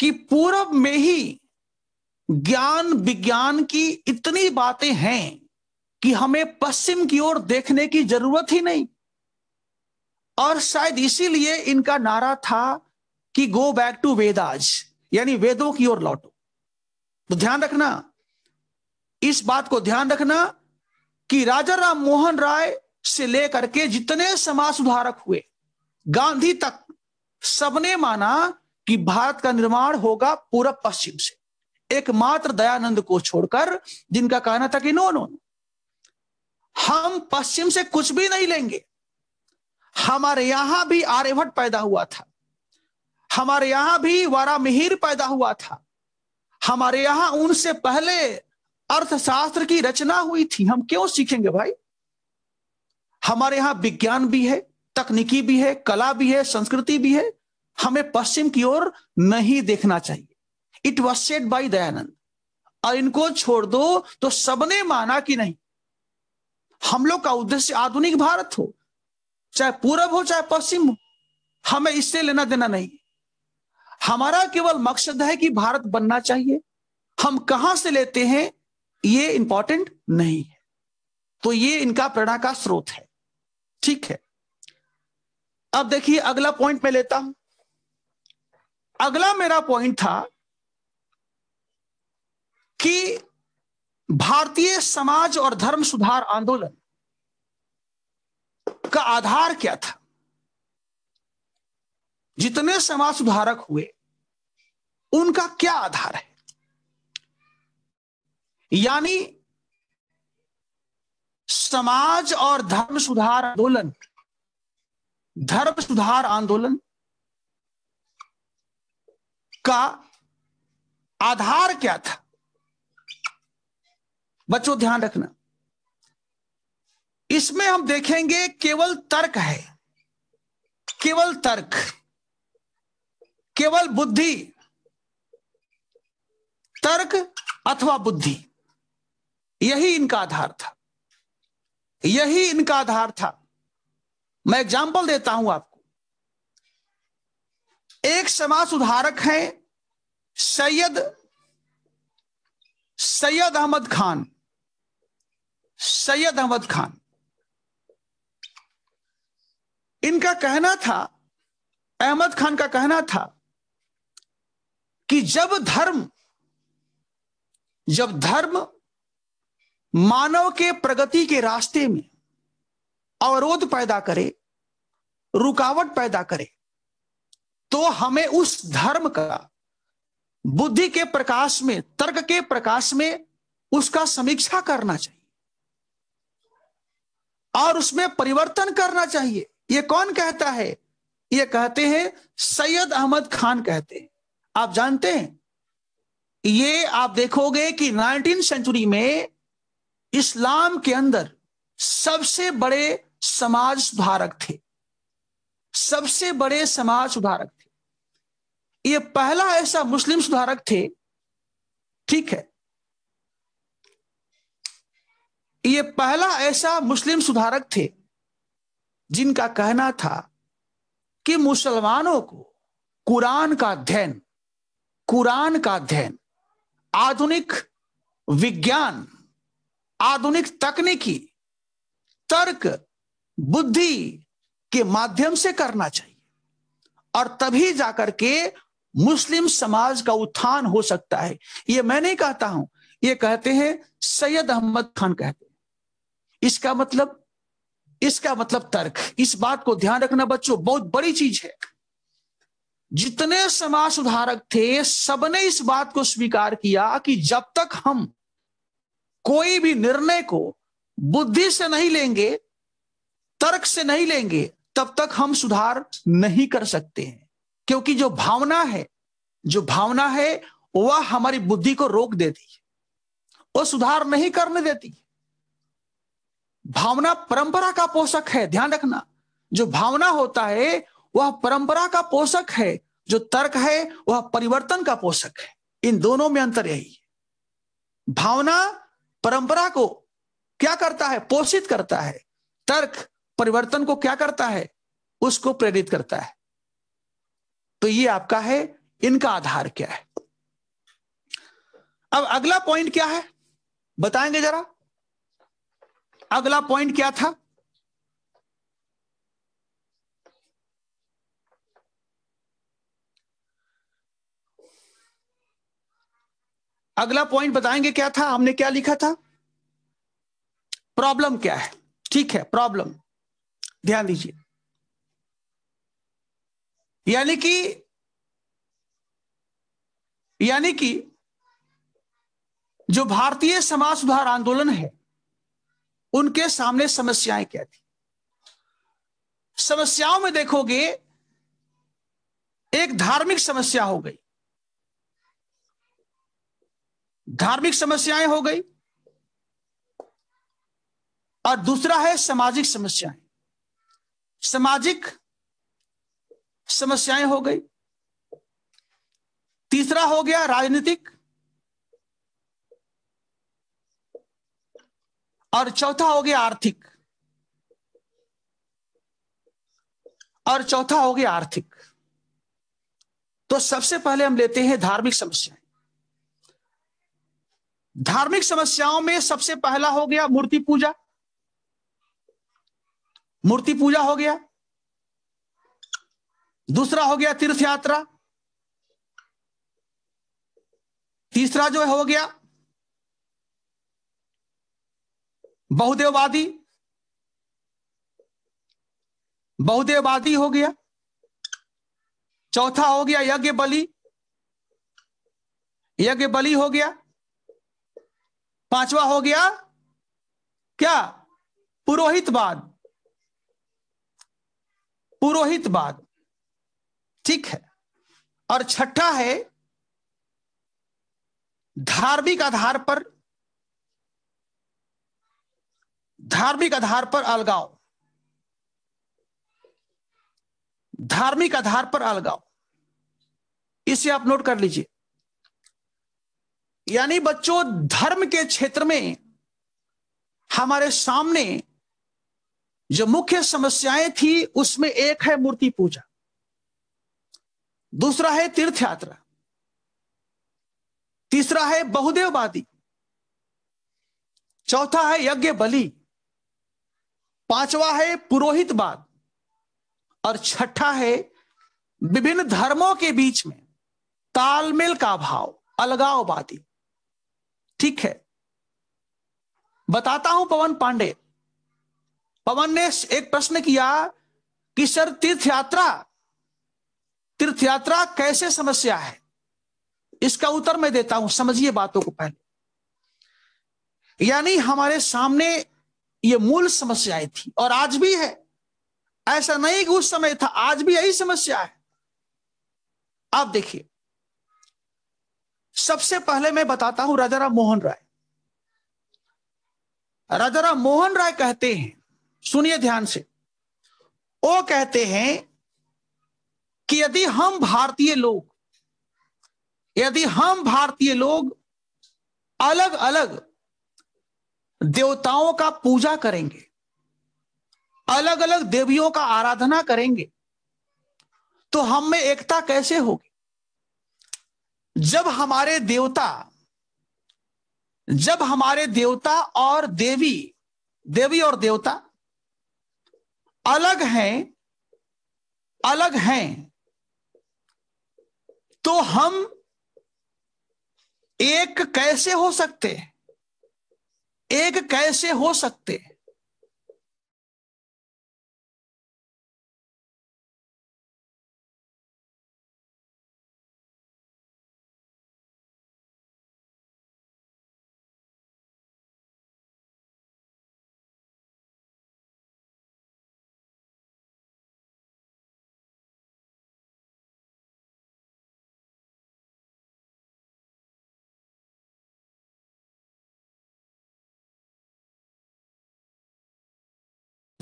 कि पूर्व में ही ज्ञान विज्ञान की इतनी बातें हैं कि हमें पश्चिम की ओर देखने की जरूरत ही नहीं और शायद इसीलिए इनका नारा था कि गो बैक टू वेदाज यानी वेदों की ओर लौटो तो ध्यान रखना इस बात को ध्यान रखना कि राजा राम मोहन राय से लेकर के जितने समाज सुधारक हुए गांधी तक सबने माना कि भारत का निर्माण होगा पूरा पश्चिम से एकमात्र दयानंद को छोड़कर जिनका कहना था कि नो नो हम पश्चिम से कुछ भी नहीं लेंगे हमारे यहां भी आर्यभट्ट पैदा हुआ था हमारे यहां भी वारा मिहिर पैदा हुआ था हमारे यहां उनसे पहले अर्थशास्त्र की रचना हुई थी हम क्यों सीखेंगे भाई हमारे यहां विज्ञान भी है तकनीकी भी है कला भी है संस्कृति भी है हमें पश्चिम की ओर नहीं देखना चाहिए it was set by Dayanand और इनको छोड़ दो तो सबने माना कि नहीं हम लोग का उद्देश्य आधुनिक भारत हो चाहे पूरब हो चाहे पश्चिम हो हमें इससे लेना देना नहीं हमारा केवल मकसद है कि भारत बनना चाहिए हम कहां से लेते हैं ये इंपॉर्टेंट नहीं है तो ये इनका प्रेरणा का स्रोत है ठीक है अब देखिए अगला पॉइंट मैं लेता हूं अगला मेरा पॉइंट था कि भारतीय समाज और धर्म सुधार आंदोलन का आधार क्या था जितने समाज सुधारक हुए उनका क्या आधार है यानी समाज और धर्म सुधार आंदोलन धर्म सुधार आंदोलन का आधार क्या था बच्चों ध्यान रखना इसमें हम देखेंगे केवल तर्क है केवल तर्क केवल बुद्धि तर्क अथवा बुद्धि यही इनका आधार था यही इनका आधार था मैं एग्जाम्पल देता हूं आपको एक समाज सुधारक हैं सैयद सैयद अहमद खान सैयद अहमद खान इनका कहना था अहमद खान का कहना था कि जब धर्म जब धर्म मानव के प्रगति के रास्ते में अवरोध पैदा करे रुकावट पैदा करे तो हमें उस धर्म का बुद्धि के प्रकाश में तर्क के प्रकाश में उसका समीक्षा करना चाहिए और उसमें परिवर्तन करना चाहिए यह कौन कहता है यह कहते हैं सैयद अहमद खान कहते हैं आप जानते हैं ये आप देखोगे कि नाइनटीन सेंचुरी में इस्लाम के अंदर सबसे बड़े समाज सुधारक थे सबसे बड़े समाज सुधारक थे ये पहला ऐसा मुस्लिम सुधारक थे ठीक है ये पहला ऐसा मुस्लिम सुधारक थे जिनका कहना था कि मुसलमानों को कुरान का अध्ययन कुरान का अध्ययन आधुनिक विज्ञान आधुनिक तकनीकी तर्क बुद्धि के माध्यम से करना चाहिए और तभी जाकर के मुस्लिम समाज का उत्थान हो सकता है ये मैं नहीं कहता हूं ये कहते हैं सैयद अहमद खान कहते हैं इसका मतलब इसका मतलब तर्क इस बात को ध्यान रखना बच्चों बहुत बड़ी चीज है जितने समाज सुधारक थे सबने इस बात को स्वीकार किया कि जब तक हम कोई भी निर्णय को बुद्धि से नहीं लेंगे तर्क से नहीं लेंगे तब तक हम सुधार नहीं कर सकते हैं क्योंकि जो भावना है जो भावना है वह हमारी बुद्धि को रोक देती है वह सुधार नहीं करने देती भावना परंपरा का पोषक है ध्यान रखना जो भावना होता है वह परंपरा का पोषक है जो तर्क है वह परिवर्तन का पोषक है इन दोनों में अंतर यही है भावना परंपरा को क्या करता है पोषित करता है तर्क परिवर्तन को क्या करता है उसको प्रेरित करता है तो ये आपका है इनका आधार क्या है अब अगला पॉइंट क्या है बताएंगे जरा अगला पॉइंट क्या था अगला पॉइंट बताएंगे क्या था हमने क्या लिखा था प्रॉब्लम क्या है ठीक है प्रॉब्लम ध्यान दीजिए यानी कि यानी कि जो भारतीय समाज सुधार आंदोलन है उनके सामने समस्याएं क्या थी समस्याओं में देखोगे एक धार्मिक समस्या हो गई धार्मिक समस्याएं हो गई और दूसरा है सामाजिक समस्याएं सामाजिक समस्याएं हो गई तीसरा हो गया राजनीतिक और चौथा हो गया आर्थिक और चौथा हो गया आर्थिक तो सबसे पहले हम लेते हैं धार्मिक समस्याएं धार्मिक समस्याओं में सबसे पहला हो गया मूर्ति पूजा मूर्ति पूजा हो गया दूसरा हो गया तीर्थ यात्रा तीसरा जो हो गया बहुदेववादी बहुदेववादी हो गया चौथा हो गया यज्ञ बलि यज्ञ बलि हो गया पांचवा हो गया क्या पुरोहितवाद पुरोहितवाद ठीक है और छठा है धार्मिक आधार पर धार्मिक आधार पर अलगाव धार्मिक आधार पर अलगाव इसे आप नोट कर लीजिए यानी बच्चों धर्म के क्षेत्र में हमारे सामने जो मुख्य समस्याएं थी उसमें एक है मूर्ति पूजा दूसरा है तीर्थ यात्रा तीसरा है बहुदेववादी चौथा है यज्ञ बलि पांचवा है पुरोहितवाद और छठा है विभिन्न धर्मों के बीच में तालमेल का भाव अलगाववादी ठीक है बताता हूं पवन पांडे पवन ने एक प्रश्न किया कि सर तीर्थ यात्रा तीर्थ यात्रा कैसे समस्या है इसका उत्तर मैं देता हूं समझिए बातों को पहले यानी हमारे सामने ये मूल समस्याएं थी और आज भी है ऐसा नहीं कि उस समय था आज भी यही समस्या है आप देखिए सबसे पहले मैं बताता हूं राजा राम मोहन राय राजा राम मोहन राय कहते हैं सुनिए ध्यान से वो कहते हैं कि यदि हम भारतीय लोग यदि हम भारतीय लोग अलग अलग देवताओं का पूजा करेंगे अलग अलग देवियों का आराधना करेंगे तो हम में एकता कैसे होगी जब हमारे देवता जब हमारे देवता और देवी देवी और देवता अलग हैं अलग हैं तो हम एक कैसे हो सकते एक कैसे हो सकते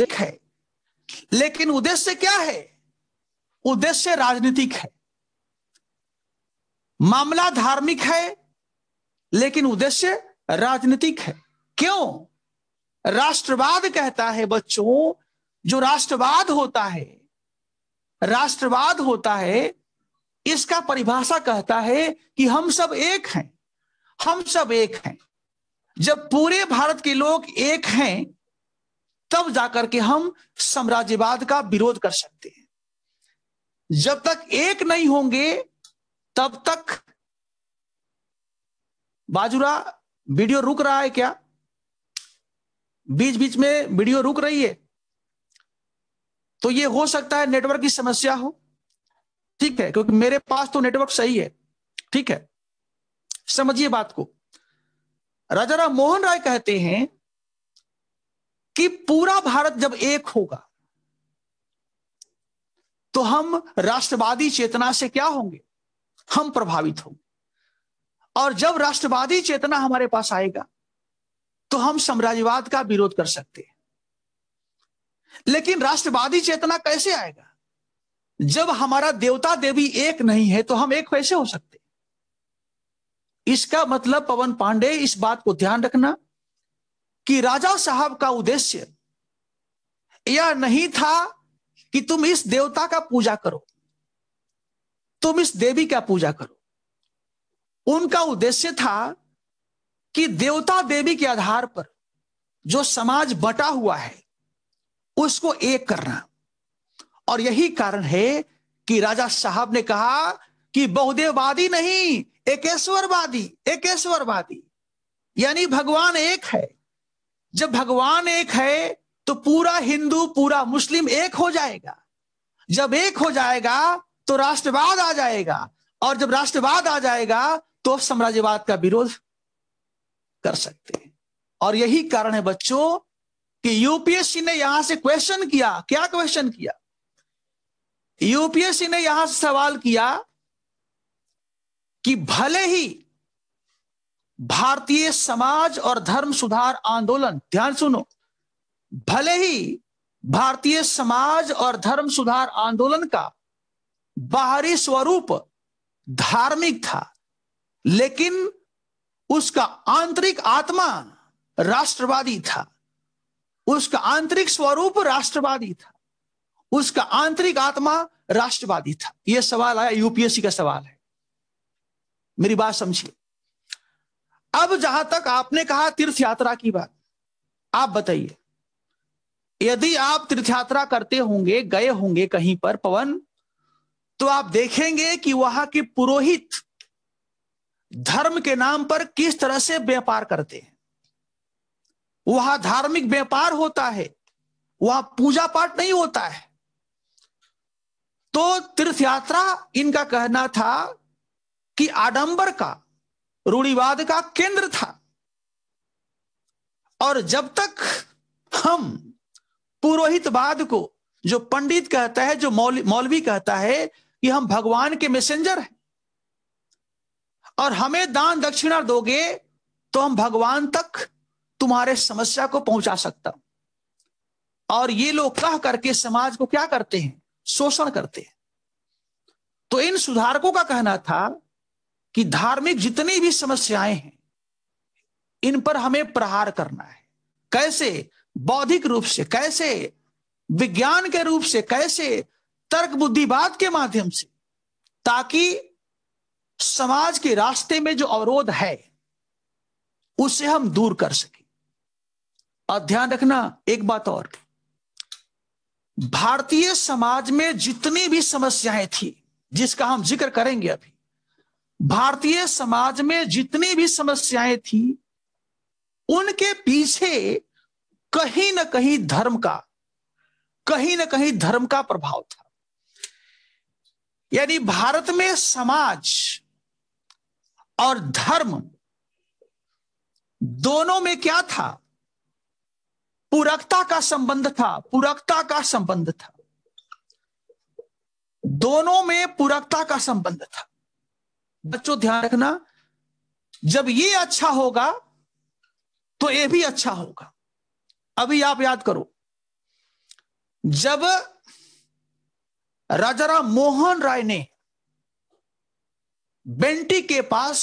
राजनीतिक है लेकिन उद्देश्य क्या है उद्देश्य राजनीतिक है मामला धार्मिक है लेकिन उद्देश्य राजनीतिक है क्यों राष्ट्रवाद कहता है बच्चों जो राष्ट्रवाद होता है राष्ट्रवाद होता है इसका परिभाषा कहता है कि हम सब एक हैं हम सब एक हैं जब पूरे भारत के लोग एक हैं तब जाकर के हम साम्राज्यवाद का विरोध कर सकते हैं जब तक एक नहीं होंगे तब तक बाजूरा वीडियो रुक रहा है क्या बीच बीच में वीडियो रुक रही है तो ये हो सकता है नेटवर्क की समस्या हो ठीक है क्योंकि मेरे पास तो नेटवर्क सही है ठीक है समझिए बात को राजा राम मोहन राय कहते हैं कि पूरा भारत जब एक होगा तो हम राष्ट्रवादी चेतना से क्या होंगे हम प्रभावित होंगे और जब राष्ट्रवादी चेतना हमारे पास आएगा तो हम साम्राज्यवाद का विरोध कर सकते हैं लेकिन राष्ट्रवादी चेतना कैसे आएगा जब हमारा देवता देवी एक नहीं है तो हम एक कैसे हो सकते इसका मतलब पवन पांडे इस बात को ध्यान रखना कि राजा साहब का उद्देश्य यह नहीं था कि तुम इस देवता का पूजा करो तुम इस देवी का पूजा करो उनका उद्देश्य था कि देवता देवी के आधार पर जो समाज बटा हुआ है उसको एक करना और यही कारण है कि राजा साहब ने कहा कि बहुदेववादी नहीं एकेश्वरवादी एकेश्वरवादी यानी भगवान एक है जब भगवान एक है तो पूरा हिंदू पूरा मुस्लिम एक हो जाएगा जब एक हो जाएगा तो राष्ट्रवाद आ जाएगा और जब राष्ट्रवाद आ जाएगा तो साम्राज्यवाद का विरोध कर सकते हैं और यही कारण है बच्चों कि यूपीएससी ने यहां से क्वेश्चन किया क्या क्वेश्चन किया यूपीएससी ने यहां से सवाल किया कि भले ही भारतीय समाज और धर्म सुधार आंदोलन ध्यान सुनो भले ही भारतीय समाज और धर्म सुधार आंदोलन का बाहरी स्वरूप धार्मिक था लेकिन उसका आंतरिक आत्मा राष्ट्रवादी था उसका आंतरिक स्वरूप राष्ट्रवादी था उसका आंतरिक आत्मा राष्ट्रवादी था यह सवाल आया यूपीएससी का सवाल है मेरी बात समझिए अब जहां तक आपने कहा तीर्थ यात्रा की बात आप बताइए यदि आप तीर्थ यात्रा करते होंगे गए होंगे कहीं पर पवन तो आप देखेंगे कि वहां के पुरोहित धर्म के नाम पर किस तरह से व्यापार करते हैं वहां धार्मिक व्यापार होता है वहां पूजा पाठ नहीं होता है तो तीर्थ यात्रा इनका कहना था कि आडंबर का रूढ़ीवाद का केंद्र था और जब तक हम पुरोहितवाद को जो पंडित कहता है जो मौलवी कहता है कि हम भगवान के मैसेंजर हैं और हमें दान दक्षिणा दोगे तो हम भगवान तक तुम्हारे समस्या को पहुंचा सकता और ये लोग कह करके समाज को क्या करते हैं शोषण करते हैं तो इन सुधारकों का कहना था कि धार्मिक जितनी भी समस्याएं हैं इन पर हमें प्रहार करना है कैसे बौद्धिक रूप से कैसे विज्ञान के रूप से कैसे तर्क बुद्धिवाद के माध्यम से ताकि समाज के रास्ते में जो अवरोध है उसे हम दूर कर सके और ध्यान रखना एक बात और भारतीय समाज में जितनी भी समस्याएं थी जिसका हम जिक्र करेंगे अभी भारतीय समाज में जितनी भी समस्याएं थी उनके पीछे कहीं ना कहीं धर्म का कहीं ना कहीं धर्म का प्रभाव था यानी भारत में समाज और धर्म दोनों में क्या था पूरकता का संबंध था पूरकता का संबंध था दोनों में पूरकता का संबंध था बच्चों ध्यान रखना जब ये अच्छा होगा तो ये भी अच्छा होगा अभी आप याद करो जब राजा राम मोहन राय ने बेंटी के पास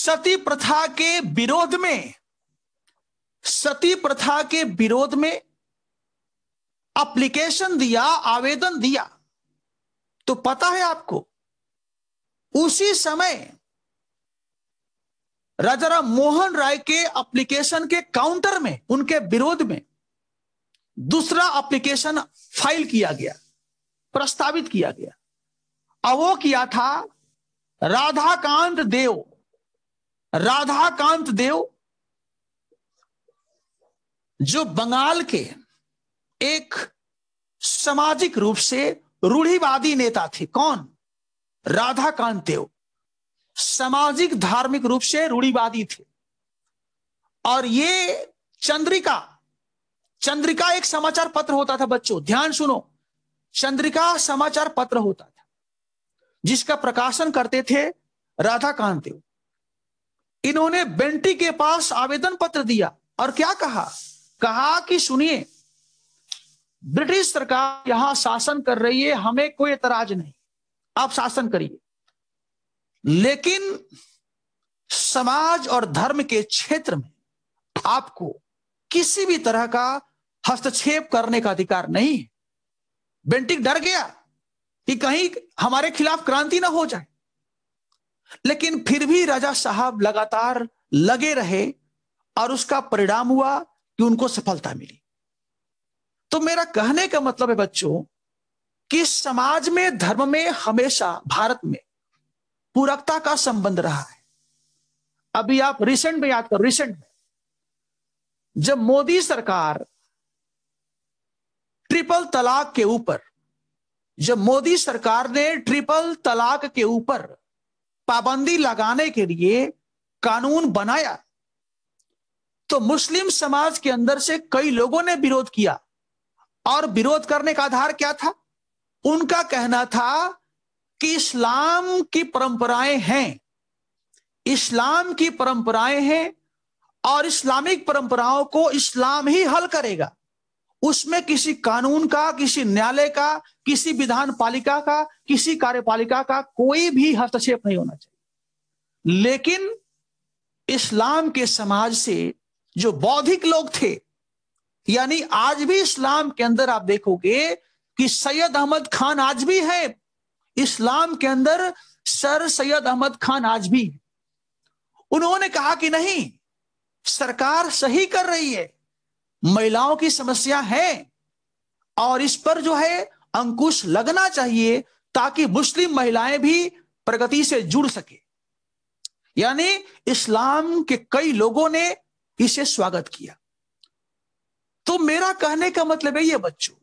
सती प्रथा के विरोध में सती प्रथा के विरोध में एप्लीकेशन दिया आवेदन दिया तो पता है आपको उसी समय राजा मोहन राय के एप्लीकेशन के काउंटर में उनके विरोध में दूसरा एप्लीकेशन फाइल किया गया प्रस्तावित किया गया और वो किया था राधाकांत देव राधाकांत देव जो बंगाल के एक सामाजिक रूप से रूढ़िवादी नेता थे कौन राधा कांत देव सामाजिक धार्मिक रूप से रूढ़ीवादी थे और ये चंद्रिका चंद्रिका एक समाचार पत्र होता था बच्चों ध्यान सुनो चंद्रिका समाचार पत्र होता था जिसका प्रकाशन करते थे राधा कांत देव इन्होंने बेंटी के पास आवेदन पत्र दिया और क्या कहा कहा कि सुनिए ब्रिटिश सरकार यहां शासन कर रही है हमें कोई एतराज नहीं आप शासन करिए लेकिन समाज और धर्म के क्षेत्र में आपको किसी भी तरह का हस्तक्षेप करने का अधिकार नहीं है बेंटिक डर गया कि कहीं हमारे खिलाफ क्रांति ना हो जाए लेकिन फिर भी राजा साहब लगातार लगे रहे और उसका परिणाम हुआ कि उनको सफलता मिली तो मेरा कहने का मतलब है बच्चों कि समाज में धर्म में हमेशा भारत में पूरकता का संबंध रहा है अभी आप रिसेंट में याद करो रिसेंट में जब मोदी सरकार ट्रिपल तलाक के ऊपर जब मोदी सरकार ने ट्रिपल तलाक के ऊपर पाबंदी लगाने के लिए कानून बनाया तो मुस्लिम समाज के अंदर से कई लोगों ने विरोध किया और विरोध करने का आधार क्या था उनका कहना था कि इस्लाम की परंपराएं हैं इस्लाम की परंपराएं हैं और इस्लामिक परंपराओं को इस्लाम ही हल करेगा उसमें किसी कानून का किसी न्यायालय का किसी विधान पालिका का किसी कार्यपालिका का कोई भी हस्तक्षेप नहीं होना चाहिए लेकिन इस्लाम के समाज से जो बौद्धिक लोग थे यानी आज भी इस्लाम के अंदर आप देखोगे कि सैयद अहमद खान आज भी है इस्लाम के अंदर सर सैयद अहमद खान आज भी है उन्होंने कहा कि नहीं सरकार सही कर रही है महिलाओं की समस्या है और इस पर जो है अंकुश लगना चाहिए ताकि मुस्लिम महिलाएं भी प्रगति से जुड़ सके यानी इस्लाम के कई लोगों ने इसे स्वागत किया तो मेरा कहने का मतलब है ये बच्चों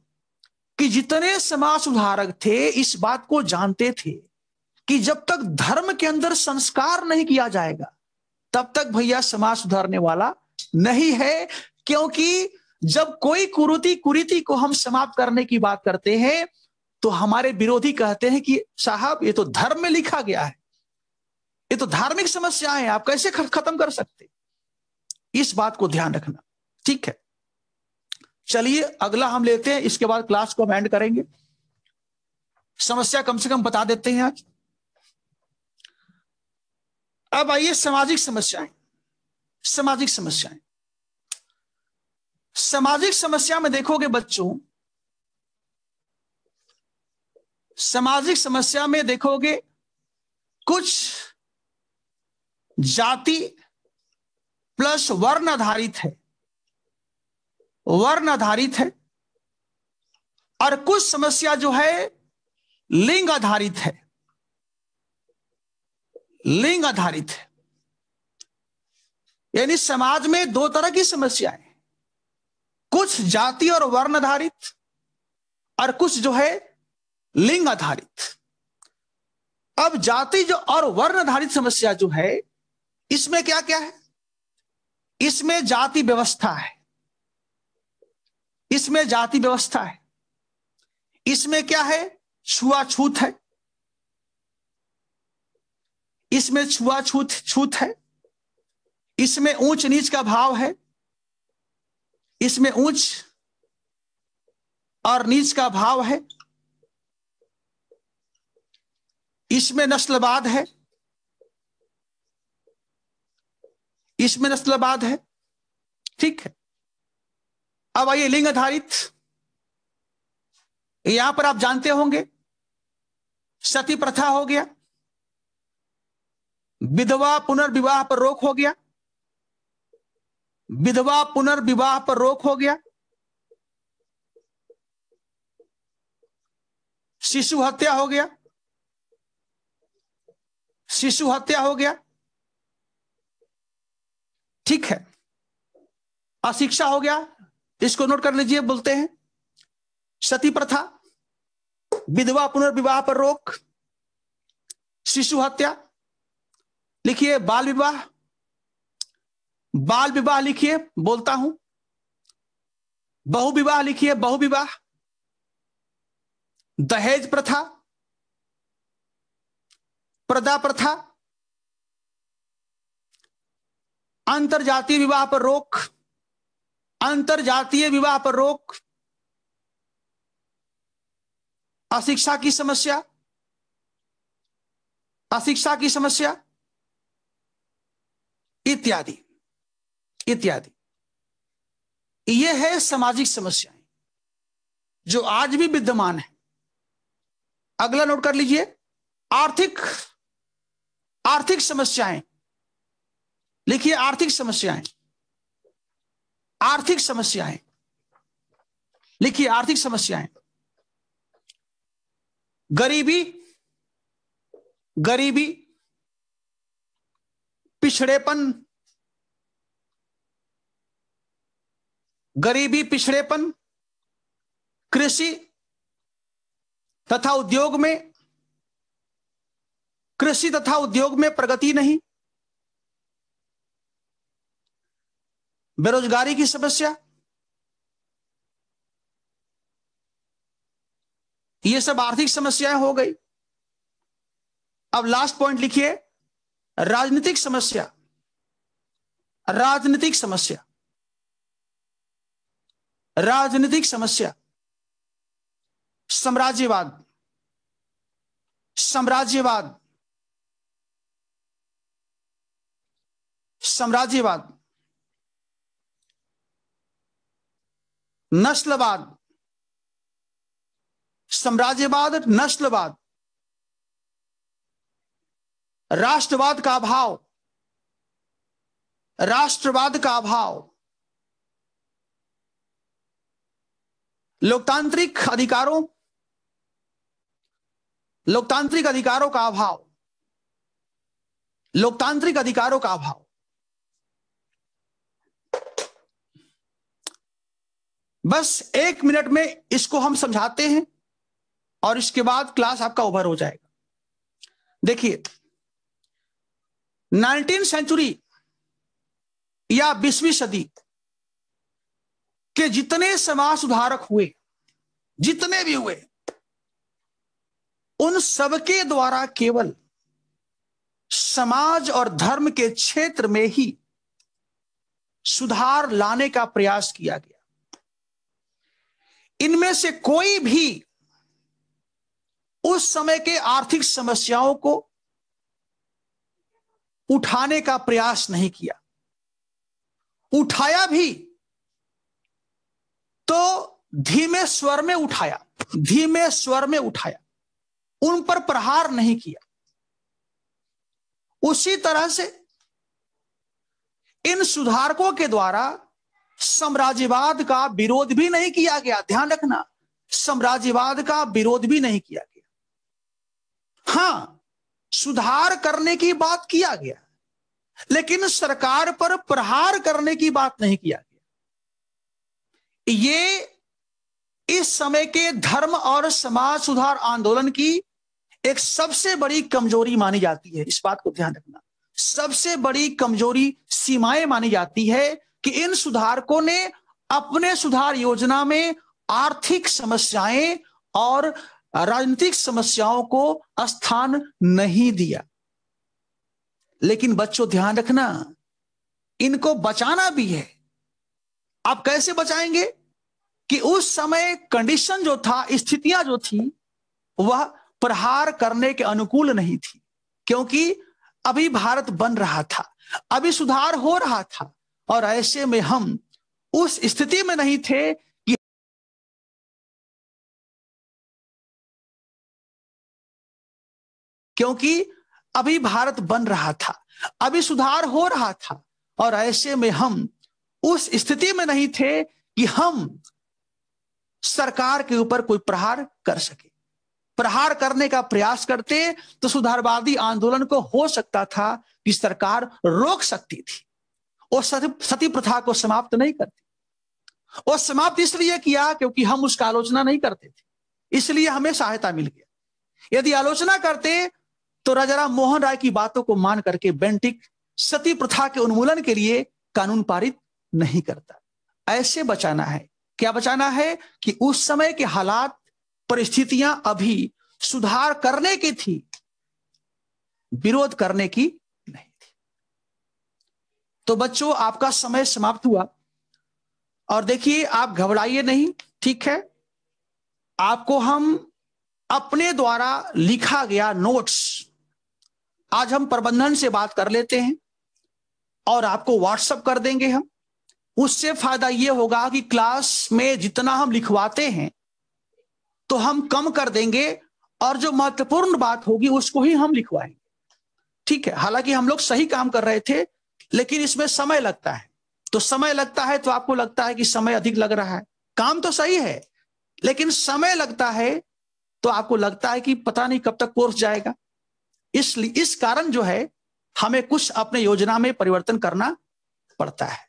कि जितने समाज सुधारक थे इस बात को जानते थे कि जब तक धर्म के अंदर संस्कार नहीं किया जाएगा तब तक भैया समाज सुधारने वाला नहीं है क्योंकि जब कोई कुरुति कुरीति को हम समाप्त करने की बात करते हैं तो हमारे विरोधी कहते हैं कि साहब ये तो धर्म में लिखा गया है ये तो धार्मिक समस्या है आप कैसे खत्म कर सकते इस बात को ध्यान रखना ठीक है चलिए अगला हम लेते हैं इसके बाद क्लास को हम एंड करेंगे समस्या कम से कम बता देते हैं आज अब आइए सामाजिक समस्याएं सामाजिक समस्याएं सामाजिक समस्या में देखोगे बच्चों सामाजिक समस्या में देखोगे कुछ जाति प्लस वर्ण आधारित है वर्ण आधारित है और कुछ समस्या जो है लिंग आधारित है लिंग आधारित है यानी समाज में दो तरह की समस्याएं कुछ जाति और वर्ण आधारित और कुछ जो है लिंग आधारित अब जाति जो और वर्ण आधारित समस्या जो है इसमें क्या क्या है इसमें जाति व्यवस्था है इसमें जाति व्यवस्था है इसमें क्या है छुआछूत है इसमें छुआछूत छूत है इसमें ऊंच नीच का भाव है इसमें ऊंच और नीच का भाव है इसमें नस्लवाद है इसमें नस्लवाद है ठीक है अब आइए लिंग आधारित यहां पर आप जानते होंगे सती प्रथा हो गया विधवा पुनर्विवाह पर रोक हो गया विधवा पुनर्विवाह पर रोक हो गया शिशु हत्या हो गया शिशु हत्या हो गया ठीक है अशिक्षा हो गया इसको नोट कर लीजिए बोलते हैं सती प्रथा विधवा पुनर्विवाह पर रोक शिशु हत्या लिखिए बाल विवाह बाल विवाह लिखिए बोलता हूं बहु विवाह लिखिए बहु विवाह दहेज प्रथा प्रदा प्रथा अंतर जातीय विवाह पर रोक अंतर जातीय विवाह पर रोक अशिक्षा की समस्या अशिक्षा की समस्या इत्यादि इत्यादि यह है सामाजिक समस्याएं जो आज भी विद्यमान है अगला नोट कर लीजिए आर्थिक आर्थिक समस्याएं लिखिए आर्थिक समस्याएं आर्थिक समस्याएं लिखिए आर्थिक समस्याएं गरीबी गरीबी पिछड़ेपन गरीबी पिछड़ेपन कृषि तथा उद्योग में कृषि तथा उद्योग में प्रगति नहीं बेरोजगारी की समस्या ये सब आर्थिक समस्याएं हो गई अब लास्ट पॉइंट लिखिए राजनीतिक समस्या राजनीतिक समस्या राजनीतिक समस्या साम्राज्यवाद साम्राज्यवाद साम्राज्यवाद नस्लवाद साम्राज्यवाद नस्लवाद राष्ट्रवाद का अभाव राष्ट्रवाद का अभाव लोकतांत्रिक अधिकारों लोकतांत्रिक अधिकारों का अभाव लोकतांत्रिक अधिकारों का अभाव बस एक मिनट में इसको हम समझाते हैं और इसके बाद क्लास आपका ओवर हो जाएगा देखिए नाइनटीन सेंचुरी या बीसवीं सदी के जितने समाज सुधारक हुए जितने भी हुए उन सबके द्वारा केवल समाज और धर्म के क्षेत्र में ही सुधार लाने का प्रयास किया गया इनमें से कोई भी उस समय के आर्थिक समस्याओं को उठाने का प्रयास नहीं किया उठाया भी तो धीमे स्वर में उठाया धीमे स्वर में उठाया उन पर प्रहार नहीं किया उसी तरह से इन सुधारकों के द्वारा साम्राज्यवाद का विरोध भी नहीं किया गया ध्यान रखना साम्राज्यवाद का विरोध भी नहीं किया गया हां सुधार करने की बात किया गया लेकिन सरकार पर प्रहार करने की बात नहीं किया गया ये इस समय के धर्म और समाज सुधार आंदोलन की एक सबसे बड़ी कमजोरी मानी जाती है इस बात को ध्यान रखना सबसे बड़ी कमजोरी सीमाएं मानी जाती है कि इन सुधारकों ने अपने सुधार योजना में आर्थिक समस्याएं और राजनीतिक समस्याओं को स्थान नहीं दिया लेकिन बच्चों ध्यान रखना इनको बचाना भी है आप कैसे बचाएंगे कि उस समय कंडीशन जो था स्थितियां जो थी वह प्रहार करने के अनुकूल नहीं थी क्योंकि अभी भारत बन रहा था अभी सुधार हो रहा था और ऐसे में हम उस स्थिति में नहीं थे कि क्योंकि अभी भारत बन रहा था अभी सुधार हो रहा था और ऐसे में हम उस स्थिति में नहीं थे कि हम सरकार के ऊपर कोई प्रहार कर सके प्रहार करने का प्रयास करते तो सुधारवादी आंदोलन को हो सकता था कि सरकार रोक सकती थी वो सती प्रथा को समाप्त नहीं करती वो समाप्त इसलिए किया क्योंकि हम उसका आलोचना नहीं करते थे इसलिए हमें सहायता मिल गया यदि आलोचना करते तो राजा राम मोहन राय की बातों को मान करके बेंटिक सती प्रथा के उन्मूलन के लिए कानून पारित नहीं करता ऐसे बचाना है क्या बचाना है कि उस समय के हालात परिस्थितियां अभी सुधार करने की थी विरोध करने की तो बच्चों आपका समय समाप्त हुआ और देखिए आप घबराइए नहीं ठीक है आपको हम अपने द्वारा लिखा गया नोट्स आज हम प्रबंधन से बात कर लेते हैं और आपको व्हाट्सअप कर देंगे हम उससे फायदा यह होगा कि क्लास में जितना हम लिखवाते हैं तो हम कम कर देंगे और जो महत्वपूर्ण बात होगी उसको ही हम लिखवाएंगे ठीक है हालांकि हम लोग सही काम कर रहे थे लेकिन इसमें समय लगता है तो समय लगता है तो आपको लगता है कि समय अधिक लग रहा है काम तो सही है लेकिन समय लगता है तो आपको लगता है कि पता नहीं कब तक कोर्स जाएगा इसलिए इस कारण जो है हमें कुछ अपने योजना में परिवर्तन करना पड़ता है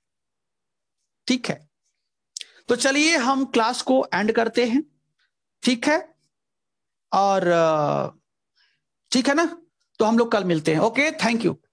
ठीक है तो चलिए हम क्लास को एंड करते हैं ठीक है और ठीक है ना तो हम लोग कल मिलते हैं ओके थैंक यू